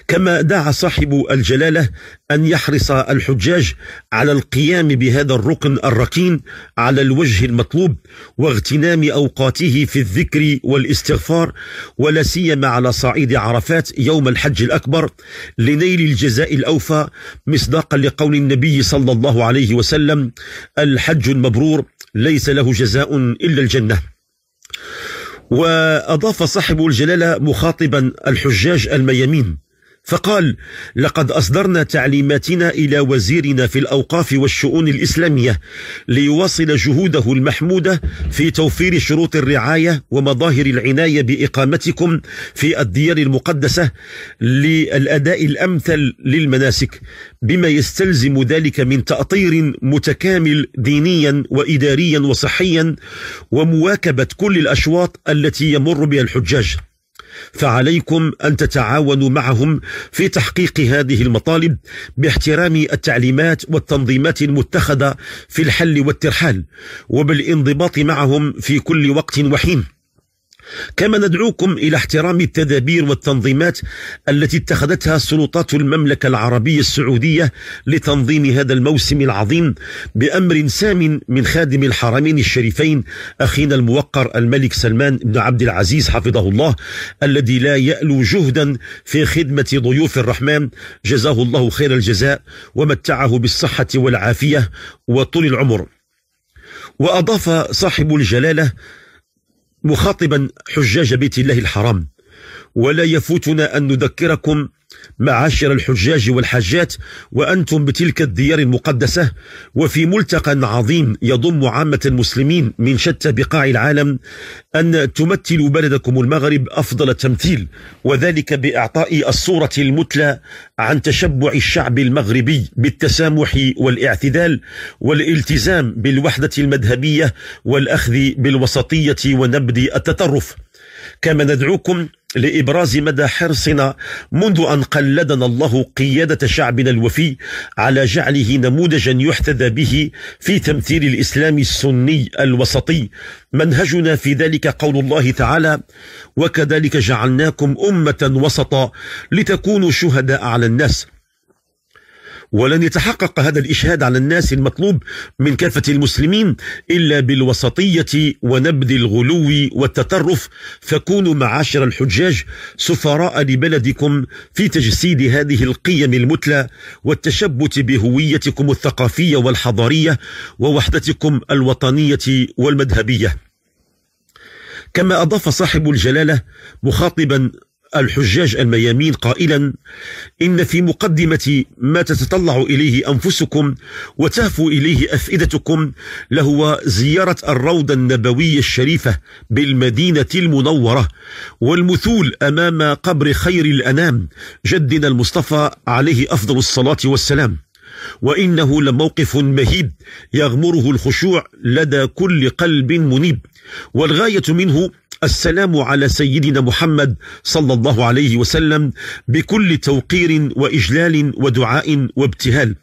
كما دعا صاحب الجلاله ان يحرص الحجاج على القيام بهذا الركن الركين على الوجه المطلوب واغتنام اوقاته في الذكر والاستغفار ولا سيما على صعيد عرفات يوم الحج الاكبر لنيل الجزاء الاوفى مصداقا لقول النبي صلى الله عليه وسلم الحج المبرور ليس له جزاء الا الجنه وأضاف صاحب الجلالة مخاطبا الحجاج الميامين فقال لقد أصدرنا تعليماتنا إلى وزيرنا في الأوقاف والشؤون الإسلامية ليواصل جهوده المحمودة في توفير شروط الرعاية ومظاهر العناية بإقامتكم في الديار المقدسة للأداء الأمثل للمناسك بما يستلزم ذلك من تأطير متكامل دينيا وإداريا وصحيا ومواكبة كل الأشواط التي يمر بها الحجاج فعليكم أن تتعاونوا معهم في تحقيق هذه المطالب باحترام التعليمات والتنظيمات المتخذة في الحل والترحال وبالانضباط معهم في كل وقت وحين كما ندعوكم إلى احترام التدابير والتنظيمات التي اتخذتها سلطات المملكة العربية السعودية لتنظيم هذا الموسم العظيم بأمر سام من خادم الحرمين الشريفين أخينا الموقر الملك سلمان بن عبد العزيز حفظه الله الذي لا يألو جهدا في خدمة ضيوف الرحمن جزاه الله خير الجزاء ومتعه بالصحة والعافية وطول العمر وأضاف صاحب الجلالة مخاطبا حجاج بيت الله الحرام ولا يفوتنا أن نذكركم معاشر الحجاج والحاجات وأنتم بتلك الديار المقدسة وفي ملتقى عظيم يضم عامة المسلمين من شتى بقاع العالم أن تمثلوا بلدكم المغرب أفضل تمثيل وذلك بإعطاء الصورة المتلى عن تشبع الشعب المغربي بالتسامح والاعتدال والالتزام بالوحدة المذهبية والأخذ بالوسطية ونبذ التطرف كما ندعوكم لإبراز مدى حرصنا منذ أن قلدنا الله قيادة شعبنا الوفي على جعله نموذجا يحتذى به في تمثيل الإسلام السني الوسطي منهجنا في ذلك قول الله تعالى وكذلك جعلناكم أمة وسطا لتكونوا شهداء على الناس ولن يتحقق هذا الإشهاد على الناس المطلوب من كافة المسلمين إلا بالوسطية ونبذ الغلو والتطرف فكونوا معاشر الحجاج سفراء لبلدكم في تجسيد هذه القيم المتلى والتشبت بهويتكم الثقافية والحضارية ووحدتكم الوطنية والمذهبية كما أضاف صاحب الجلالة مخاطبا الحجاج الميامين قائلا إن في مقدمة ما تتطلع إليه أنفسكم وتهفو إليه أفئدتكم لهو زيارة الروضة النبوية الشريفة بالمدينة المنورة والمثول أمام قبر خير الأنام جدنا المصطفى عليه أفضل الصلاة والسلام وانه لموقف مهيب يغمره الخشوع لدى كل قلب منيب والغايه منه السلام على سيدنا محمد صلى الله عليه وسلم بكل توقير واجلال ودعاء وابتهال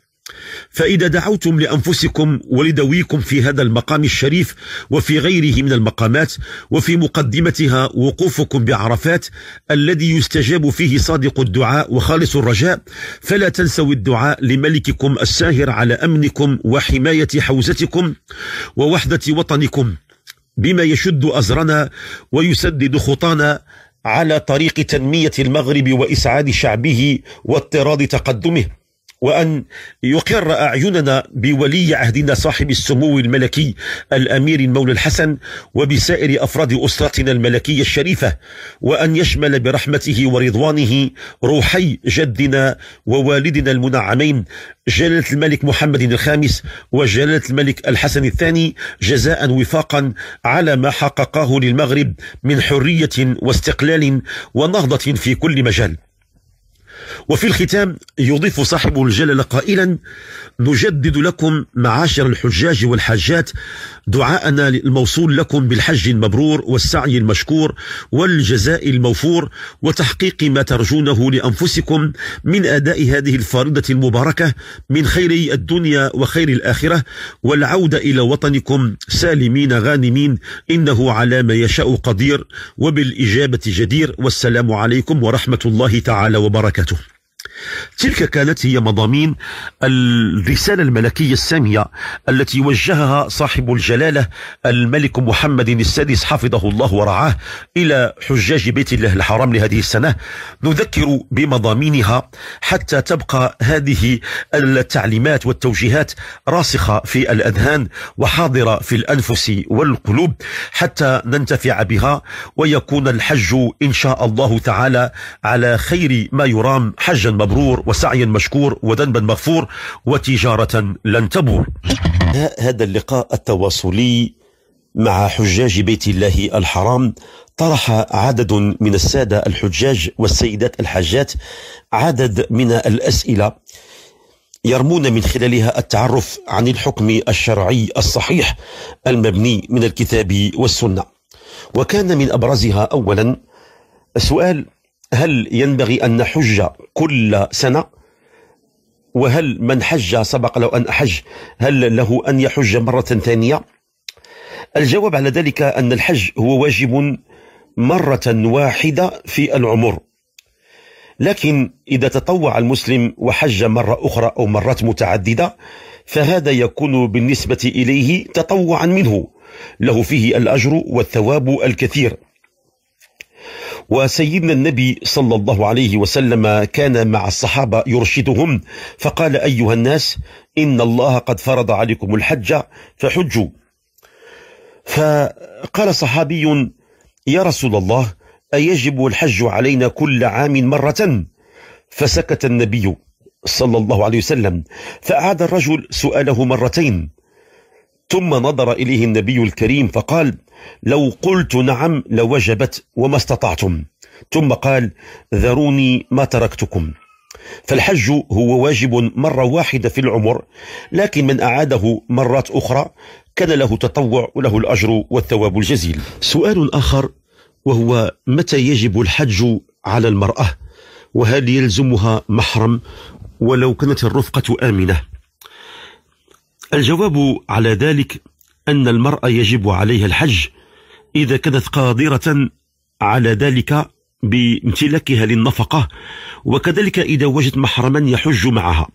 فإذا دعوتم لأنفسكم ولدويكم في هذا المقام الشريف وفي غيره من المقامات وفي مقدمتها وقوفكم بعرفات الذي يستجاب فيه صادق الدعاء وخالص الرجاء فلا تنسوا الدعاء لملككم الساهر على أمنكم وحماية حوزتكم ووحدة وطنكم بما يشد أزرنا ويسدد خطانا على طريق تنمية المغرب وإسعاد شعبه واضطراد تقدمه وأن يقر أعيننا بولي عهدنا صاحب السمو الملكي الأمير المولى الحسن وبسائر أفراد أسرتنا الملكية الشريفة وأن يشمل برحمته ورضوانه روحي جدنا ووالدنا المنعمين جلالة الملك محمد الخامس وجلالة الملك الحسن الثاني جزاء وفاقا على ما حققه للمغرب من حرية واستقلال ونهضة في كل مجال وفي الختام يضيف صاحب الجلالة قائلا نجدد لكم معاشر الحجاج والحاجات دعاءنا الموصول لكم بالحج المبرور والسعي المشكور والجزاء الموفور وتحقيق ما ترجونه لأنفسكم من أداء هذه الفريضة المباركة من خير الدنيا وخير الآخرة والعودة إلى وطنكم سالمين غانمين إنه على ما يشاء قدير وبالإجابة جدير والسلام عليكم ورحمة الله تعالى وبركاته تلك كانت هي مضامين الرسالة الملكية السامية التي وجهها صاحب الجلالة الملك محمد السادس حفظه الله ورعاه إلى حجاج بيت الله الحرام لهذه السنة نذكر بمضامينها حتى تبقى هذه التعليمات والتوجيهات راسخة في الأذهان وحاضرة في الأنفس والقلوب حتى ننتفع بها ويكون الحج إن شاء الله تعالى على خير ما يرام حجا مباركا مبرور وسعيا مشكور وذنبا مغفور وتجارة لن تبور هذا اللقاء التواصلي مع حجاج بيت الله الحرام طرح عدد من السادة الحجاج والسيدات الحاجات عدد من الأسئلة يرمون من خلالها التعرف عن الحكم الشرعي الصحيح المبني من الكتاب والسنة وكان من أبرزها أولا السؤال هل ينبغي أن نحج كل سنة وهل من حج سبق لو أن أحج هل له أن يحج مرة ثانية الجواب على ذلك أن الحج هو واجب مرة واحدة في العمر لكن إذا تطوع المسلم وحج مرة أخرى أو مرات متعددة فهذا يكون بالنسبة إليه تطوعا منه له فيه الأجر والثواب الكثير وسيدنا النبي صلى الله عليه وسلم كان مع الصحابة يرشدهم فقال أيها الناس إن الله قد فرض عليكم الحج فحجوا فقال صحابي يا رسول الله أيجب الحج علينا كل عام مرة فسكت النبي صلى الله عليه وسلم فأعاد الرجل سؤاله مرتين ثم نظر إليه النبي الكريم فقال لو قلت نعم لوجبت وما استطعتم ثم قال ذروني ما تركتكم فالحج هو واجب مرة واحدة في العمر لكن من أعاده مرات أخرى كان له تطوع وله الأجر والثواب الجزيل سؤال آخر وهو متى يجب الحج على المرأة وهل يلزمها محرم ولو كانت الرفقة آمنة الجواب على ذلك أن المرأة يجب عليها الحج إذا كانت قادرة على ذلك بامتلاكها للنفقة وكذلك إذا وجدت محرما يحج معها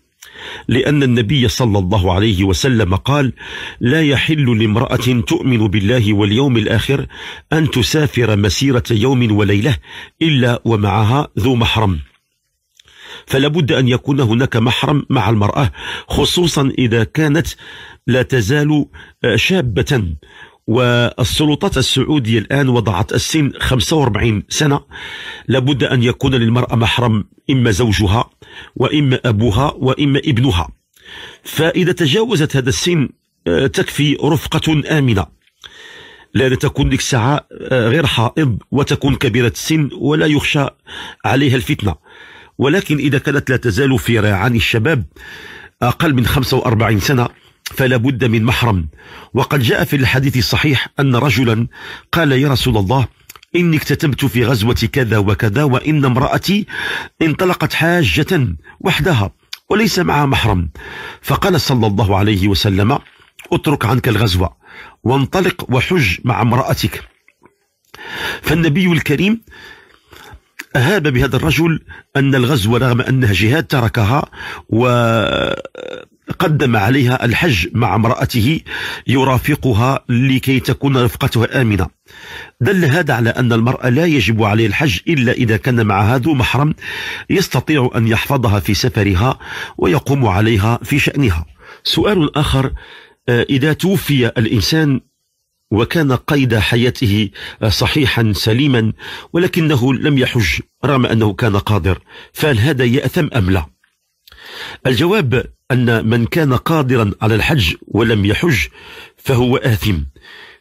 لأن النبي صلى الله عليه وسلم قال لا يحل لامرأة تؤمن بالله واليوم الآخر أن تسافر مسيرة يوم وليلة إلا ومعها ذو محرم فلا بد أن يكون هناك محرم مع المرأة خصوصا إذا كانت لا تزال آه، شابة والسلطات السعودية الآن وضعت السن 45 سنة لابد أن يكون للمرأة محرم إما زوجها وإما أبوها وإما ابنها فإذا تجاوزت هذا السن آه، تكفي رفقة آمنة لأن تكون لك ساعة آه، غير حائض وتكون كبيرة السن ولا يخشى عليها الفتنة ولكن إذا كانت لا تزال في ريعان الشباب أقل من 45 سنة فلا بد من محرم وقد جاء في الحديث الصحيح أن رجلا قال يا رسول الله إني اكتتبت في غزوة كذا وكذا وإن امرأتي انطلقت حاجة وحدها وليس معها محرم فقال صلى الله عليه وسلم اترك عنك الغزوة وانطلق وحج مع امرأتك فالنبي الكريم أهاب بهذا الرجل أن الغزو رغم أنها جهاد تركها و قدم عليها الحج مع امرأته يرافقها لكي تكون رفقتها آمنة دل هذا على أن المرأة لا يجب عليه الحج إلا إذا كان معها ذو محرم يستطيع أن يحفظها في سفرها ويقوم عليها في شأنها سؤال آخر آه، إذا توفي الإنسان وكان قيد حياته آه، صحيحا سليما ولكنه لم يحج رغم أنه كان قادر فهل هذا يأثم أم لا الجواب أن من كان قادرا على الحج ولم يحج فهو آثم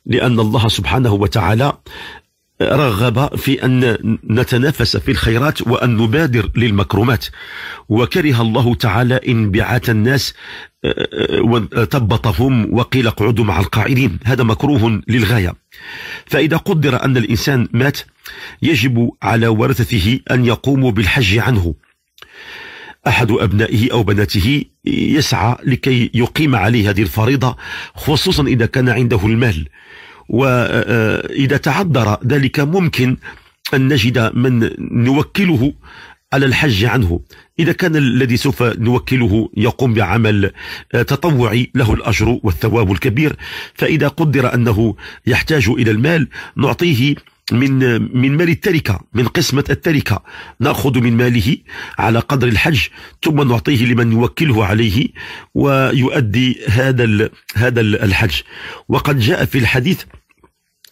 لأن الله سبحانه وتعالى رغب في أن نتنافس في الخيرات وأن نبادر للمكرمات وكره الله تعالى انبعاث الناس آه، آه، آه، وثبطهم وقيل اقعدوا مع القاعدين هذا مكروه للغاية فإذا قدر أن الإنسان مات يجب على ورثته أن يقوموا بالحج عنه أحد أبنائه أو بناته يسعى لكي يقيم عليه هذه الفريضة خصوصا إذا كان عنده المال وإذا آه، آه، تعذر ذلك ممكن أن نجد من نوكله على الحج عنه إذا كان الذي سوف نوكله يقوم بعمل آه، تطوعي له الأجر والثواب الكبير فإذا قدر أنه يحتاج إلى المال نعطيه من من مال التركة من قسمة التركة نأخذ من ماله على قدر الحج ثم نعطيه لمن يوكله عليه ويؤدي هذا هذا الحج وقد جاء في الحديث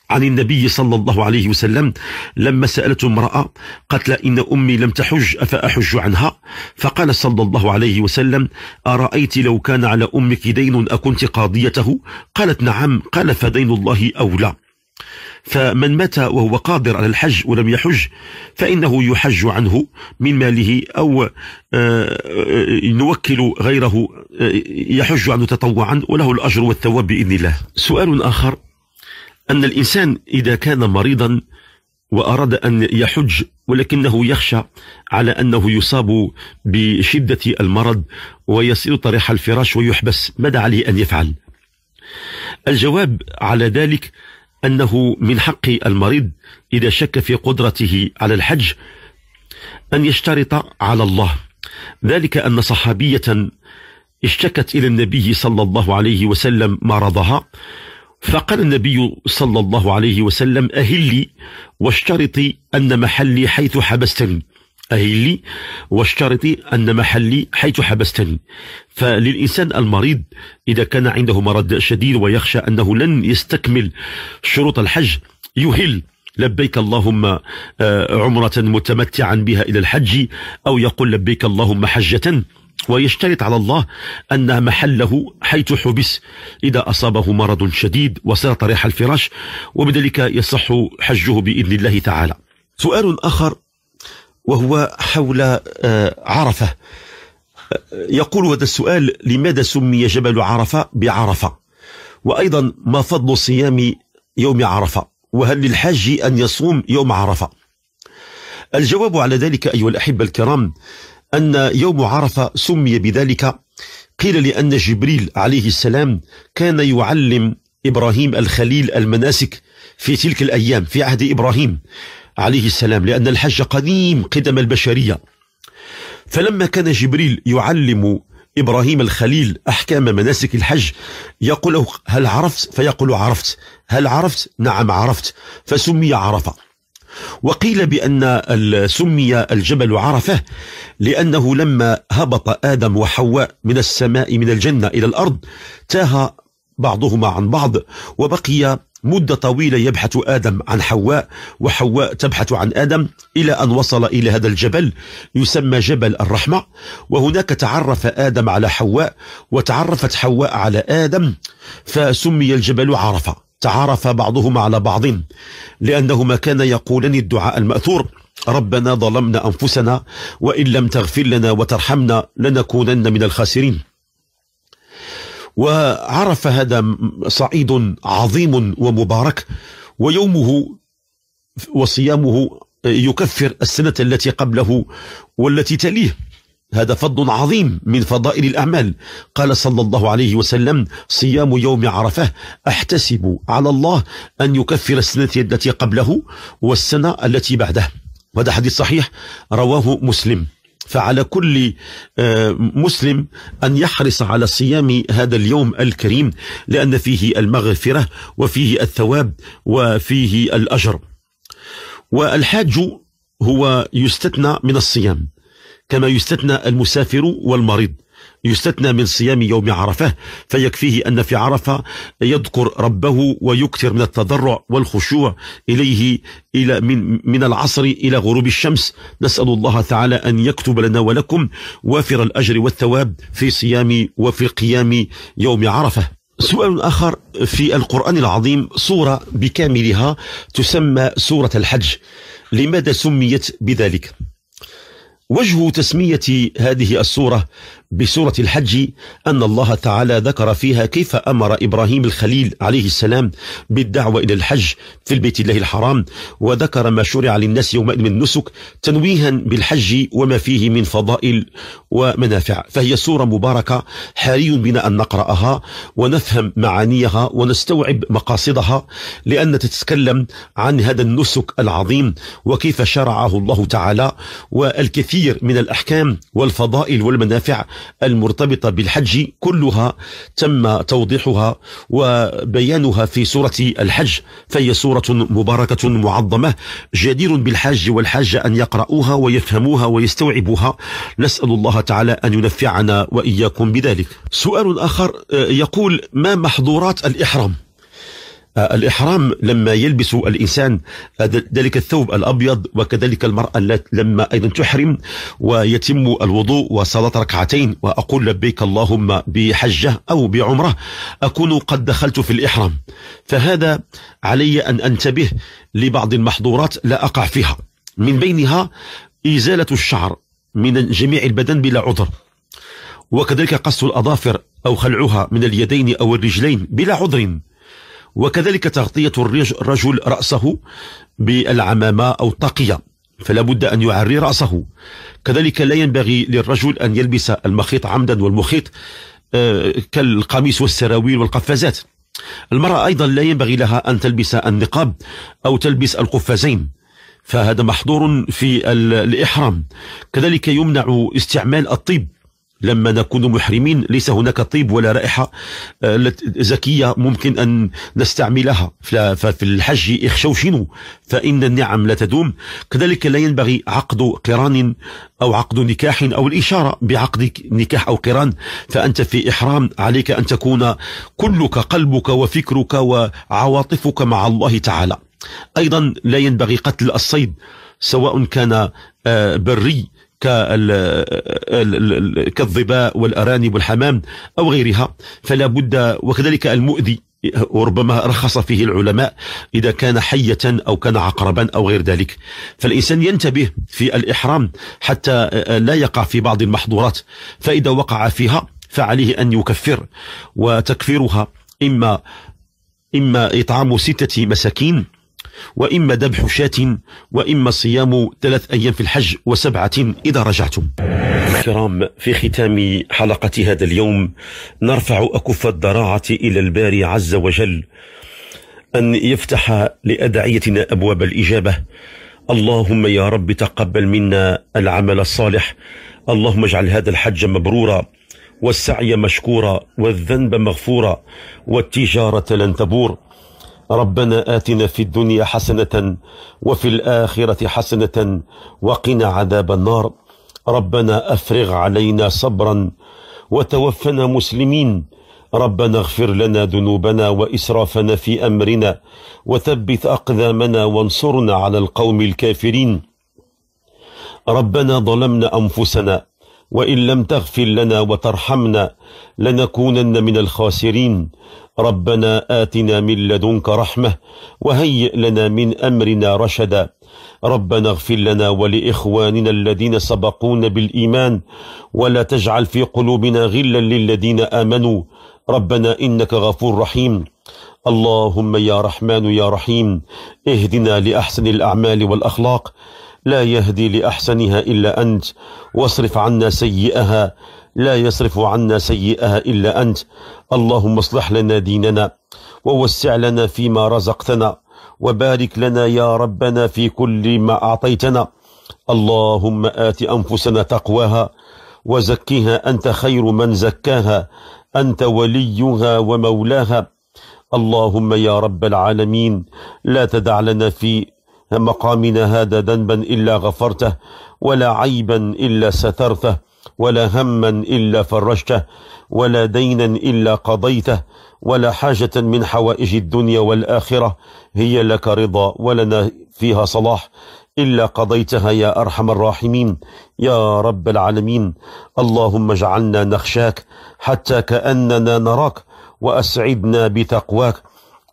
عن النبي صلى الله عليه وسلم لما سألته امرأة قتل إن أمي لم تحج أفأحج عنها فقال صلى الله عليه وسلم أرأيت لو كان على أمك دين أكنت قاضيته قالت نعم قال فدين الله أولى فمن مات وهو قادر على الحج ولم يحج فإنه يحج عنه من ماله أو آه، آه، نوكل غيره آه، يحج عنه تطوعا وله الأجر والثواب بإذن الله سؤال آخر أن الإنسان إذا كان مريضا وأراد أن يحج ولكنه يخشى على أنه يصاب بشدة المرض ويصير طريح الفراش ويحبس ماذا عليه أن يفعل الجواب على ذلك أنه من حق المريض إذا شك في قدرته على الحج أن يشترط على الله ذلك أن صحابية اشتكت إلى النبي صلى الله عليه وسلم مرضها فقال النبي صلى الله عليه وسلم أهلي واشترطي أن محلي حيث حبستني أهلي واشترطي أن محلي حيث حبستني فللإنسان المريض إذا كان عنده مرض شديد ويخشى أنه لن يستكمل شروط الحج يهل لبيك اللهم آه، عمرة متمتعا بها إلى الحج أو يقول لبيك اللهم حجة ويشترط على الله أن محله حيث حبس إذا أصابه مرض شديد وصار طريح الفراش وبذلك يصح حجه بإذن الله تعالى سؤال آخر وهو حول آه، عرفه يقول هذا السؤال لماذا سمي جبل عرفه بعرفه وايضا ما فضل صيام يوم عرفه وهل للحاج ان يصوم يوم عرفه الجواب على ذلك ايها الاحبه الكرام ان يوم عرفه سمي بذلك قيل لان جبريل عليه السلام كان يعلم ابراهيم الخليل المناسك في تلك الايام في عهد ابراهيم عليه السلام لأن الحج قديم قدم البشرية فلما كان جبريل يعلم إبراهيم الخليل أحكام مناسك الحج يقول هل عرفت فيقول عرفت هل عرفت نعم عرفت فسمي عرفة وقيل بأن سمي الجبل عرفة لأنه لما هبط آدم وحواء من السماء من الجنة إلى الأرض تاه بعضهما عن بعض وبقي مدة طويلة يبحث آدم عن حواء وحواء تبحث عن آدم إلى أن وصل إلى هذا الجبل يسمى جبل الرحمة وهناك تعرف آدم على حواء وتعرفت حواء على آدم فسمي الجبل عرفة تعرف بعضهما على بعض لأنهما كان يقولان الدعاء المأثور ربنا ظلمنا أنفسنا وإن لم تغفر لنا وترحمنا لنكونن من الخاسرين وعرف هذا صعيد عظيم ومبارك ويومه وصيامه يكفر السنة التي قبله والتي تليه هذا فضل عظيم من فضائل الأعمال قال صلى الله عليه وسلم صيام يوم عرفة أحتسب على الله أن يكفر السنة التي قبله والسنة التي بعده وهذا حديث صحيح رواه مسلم فعلى كل آه، مسلم أن يحرص على صيام هذا اليوم الكريم لأن فيه المغفرة وفيه الثواب وفيه الأجر والحاج هو يستثنى من الصيام كما يستثنى المسافر والمريض يستثنى من صيام يوم عرفة فيكفيه أن في عرفة يذكر ربه ويكثر من التضرع والخشوع إليه إلى من, من العصر إلى غروب الشمس نسأل الله تعالى أن يكتب لنا ولكم وافر الأجر والثواب في صيام وفي قيام يوم عرفة سؤال آخر في القرآن العظيم سورة بكاملها تسمى سورة الحج لماذا سميت بذلك؟ وجه تسمية هذه السورة بسورة الحج أن الله تعالى ذكر فيها كيف أمر إبراهيم الخليل عليه السلام بالدعوة إلى الحج في البيت الله الحرام وذكر ما شرع للناس يومئذ من النسك تنويها بالحج وما فيه من فضائل ومنافع فهي سورة مباركة حري بنا أن نقرأها ونفهم معانيها ونستوعب مقاصدها لأن تتكلم عن هذا النسك العظيم وكيف شرعه الله تعالى والكثير من الأحكام والفضائل والمنافع المرتبطة بالحج كلها تم توضيحها وبيانها في سورة الحج فهي سورة مباركة معظمة جدير بالحاج والحاجة أن يقرأوها ويفهموها ويستوعبوها نسأل الله تعالى أن ينفعنا وإياكم بذلك سؤال آخر آه، يقول ما محظورات الإحرام آه، الإحرام لما يلبس الإنسان آه، ذلك الثوب الأبيض وكذلك المرأة لما أيضا تحرم ويتم الوضوء وصلاة ركعتين وأقول لبيك اللهم بحجة أو بعمرة أكون قد دخلت في الإحرام فهذا علي أن أنتبه لبعض المحظورات لا أقع فيها من بينها إزالة الشعر من جميع البدن بلا عذر وكذلك قص الأظافر أو خلعها من اليدين أو الرجلين بلا عذر وكذلك تغطية الرجل رأسه بالعمامة أو الطاقية فلا بد أن يعري رأسه كذلك لا ينبغي للرجل أن يلبس المخيط عمدا والمخيط آه، كالقميص والسراويل والقفازات المرأة أيضا لا ينبغي لها أن تلبس النقاب أو تلبس القفازين فهذا محظور في الإحرام كذلك يمنع استعمال الطيب لما نكون محرمين ليس هناك طيب ولا رائحة آه، زكية ممكن أن نستعملها ففي الحج اخشوشنوا فإن النعم لا تدوم كذلك لا ينبغي عقد قران أو عقد نكاح أو الإشارة بعقد نكاح أو قران فأنت في إحرام عليك أن تكون كلك قلبك وفكرك وعواطفك مع الله تعالى أيضا لا ينبغي قتل الصيد سواء كان آه، بري كالظباء والأرانب والحمام أو غيرها فلا بد وكذلك المؤذي وربما رخص فيه العلماء إذا كان حية أو كان عقربا أو غير ذلك فالإنسان ينتبه في الإحرام حتى آه، لا يقع في بعض المحظورات فإذا وقع فيها فعليه أن يكفر وتكفيرها إما إما إطعام ستة مساكين وإما ذبح شاة وإما صيام ثلاث أيام في الحج وسبعة إذا رجعتم كرام في ختام حلقة هذا اليوم نرفع أكف الضراعة إلى الباري عز وجل أن يفتح لأدعيتنا أبواب الإجابة اللهم يا رب تقبل منا العمل الصالح اللهم اجعل هذا الحج مبرورا والسعي مشكورا والذنب مغفورا والتجارة لن تبور ربنا آتنا في الدنيا حسنة وفي الآخرة حسنة وقنا عذاب النار ربنا أفرغ علينا صبرا وتوفنا مسلمين ربنا اغفر لنا ذنوبنا وإسرافنا في أمرنا وثبت أقدامنا وانصرنا على القوم الكافرين ربنا ظلمنا أنفسنا وإن لم تغفر لنا وترحمنا لنكونن من الخاسرين ربنا آتنا من لدنك رحمة وهيئ لنا من أمرنا رشدا ربنا اغفر لنا ولإخواننا الذين سبقونا بالإيمان ولا تجعل في قلوبنا غلا للذين آمنوا ربنا إنك غفور رحيم اللهم يا رحمن يا رحيم اهدنا لأحسن الأعمال والأخلاق لا يهدي لأحسنها إلا أنت واصرف عنا سيئها لا يصرف عنا سيئها إلا أنت اللهم اصلح لنا ديننا ووسع لنا فيما رزقتنا وبارك لنا يا ربنا في كل ما أعطيتنا اللهم آت أنفسنا تقواها وزكها أنت خير من زكاها أنت وليها ومولاها اللهم يا رب العالمين لا تدع لنا في مقامنا هذا ذنبا إلا غفرته ولا عيبا إلا سترته ولا هما إلا فرجته ولا دينا إلا قضيته ولا حاجة من حوائج الدنيا والآخرة هي لك رضا ولنا فيها صلاح إلا قضيتها يا أرحم الراحمين يا رب العالمين اللهم اجعلنا نخشاك حتى كأننا نراك وأسعدنا بتقواك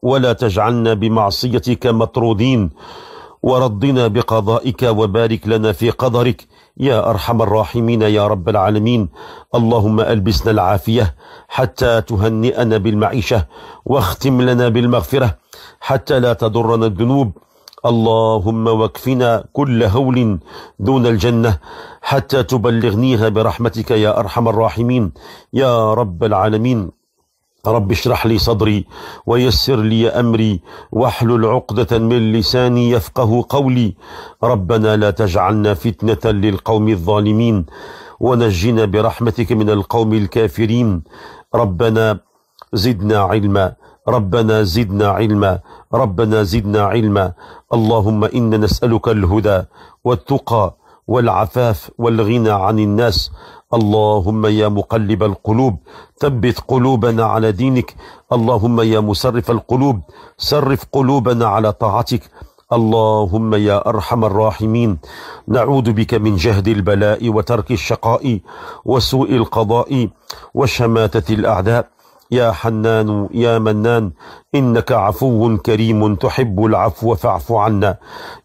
ولا تجعلنا بمعصيتك مطرودين وردنا بقضائك وبارك لنا في قدرك يا أرحم الراحمين يا رب العالمين اللهم ألبسنا العافية حتى تهنئنا بالمعيشة واختم لنا بالمغفرة حتى لا تضرنا الذنوب اللهم واكفنا كل هول دون الجنة حتى تبلغنيها برحمتك يا أرحم الراحمين يا رب العالمين رب اشرح لي صدري ويسر لي امري واحلل عقدة من لساني يفقه قولي ربنا لا تجعلنا فتنة للقوم الظالمين ونجنا برحمتك من القوم الكافرين ربنا زدنا علما ربنا زدنا علما ربنا زدنا علما اللهم انا نسألك الهدى والتقى والعفاف والغنى عن الناس اللهم يا مقلب القلوب ثبت قلوبنا على دينك اللهم يا مسرف القلوب صرف قلوبنا على طاعتك اللهم يا أرحم الراحمين نعوذ بك من جهد البلاء وترك الشقاء وسوء القضاء وشماتة الأعداء يا حنان يا منان إنك عفو كريم تحب العفو فاعف عنا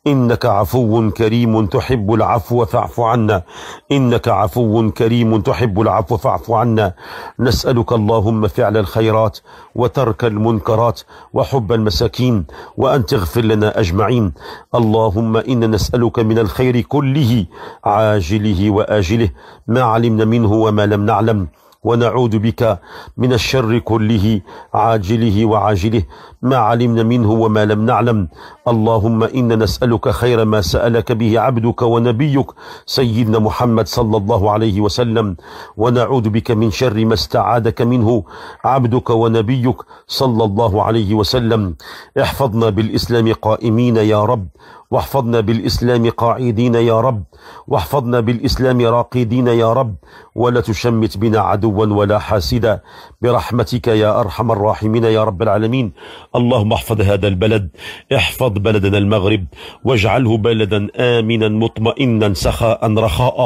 إنك عفو كريم تحب العفو فاعف عنا إنك عفو كريم تحب العفو فاعف عنا نسألك اللهم فعل الخيرات وترك المنكرات وحب المساكين وأن تغفر لنا أجمعين اللهم إنا نسألك من الخير كله عاجله وآجله ما علمنا منه وما لم نعلم ونعوذ بك من الشر كله عاجله وعاجله ما علمنا منه وما لم نعلم اللهم إنا نسألك خير ما سألك به عبدك ونبيك سيدنا محمد صلى الله عليه وسلم ونعوذ بك من شر ما استعاذك منه عبدك ونبيك صلى الله عليه وسلم احفظنا بالإسلام قائمين يا رب واحفظنا بالإسلام قاعدين يا رب واحفظنا بالإسلام راقدين يا رب ولا تشمت بنا عدوا ولا حاسدا برحمتك يا أرحم الراحمين يا رب العالمين اللهم احفظ هذا البلد احفظ بلدنا المغرب واجعله بلدا آمنا مطمئنا سخاء رخاء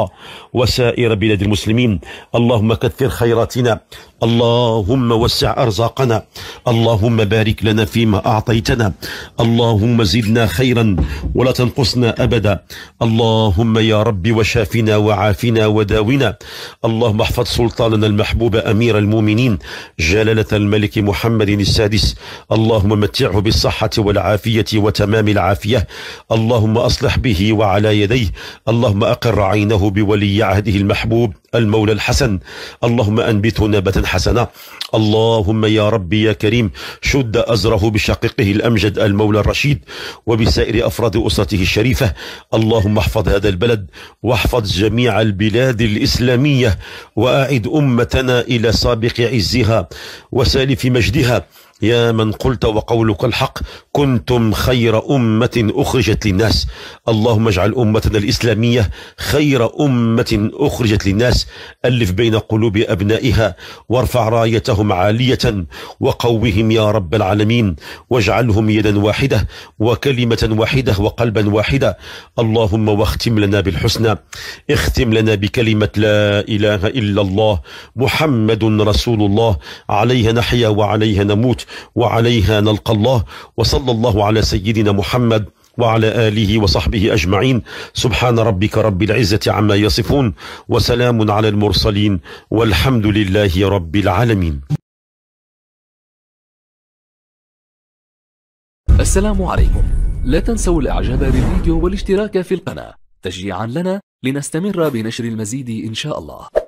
وسائر بلاد المسلمين اللهم كثر خيراتنا اللهم وسع أرزاقنا اللهم بارك لنا فيما أعطيتنا اللهم زدنا خيرا ولا تنقصنا أبدا اللهم يا رب وشافنا وعافنا وداونا اللهم احفظ سلطاننا المحبوب أمير المؤمنين جلالة الملك محمد السادس اللهم متعه بالصحة والعافية وتمام العافية اللهم أصلح به وعلى يديه اللهم أقر عينه بولي عهده المحبوب المولى الحسن اللهم أنبته نبتا حسنا اللهم يا ربي يا كريم شد أزره بشقيقه الأمجد المولى الرشيد وبسائر أفراد وأسرته الشريفة اللهم احفظ هذا البلد واحفظ جميع البلاد الإسلامية وأعد أمتنا إلى سابق عزها وسالف مجدها يا من قلت وقولك الحق كنتم خير أمة أخرجت للناس اللهم اجعل أمتنا الإسلامية خير أمة أخرجت للناس ألف بين قلوب أبنائها وارفع رايتهم عالية وقوهم يا رب العالمين واجعلهم يدا واحدة وكلمة واحدة وقلبا واحدا اللهم واختم لنا بالحسنى اختم لنا بكلمة لا إله إلا الله محمد رسول الله عليها نحيا وعليها نموت وعليها نلقى الله وصلى الله على سيدنا محمد وعلى آله وصحبه أجمعين سبحان ربك رب العزة عما يصفون وسلام على المرسلين والحمد لله رب العالمين السلام عليكم لا تنسوا الإعجاب بالفيديو والاشتراك في القناة تشجيعا لنا لنستمر بنشر المزيد إن شاء الله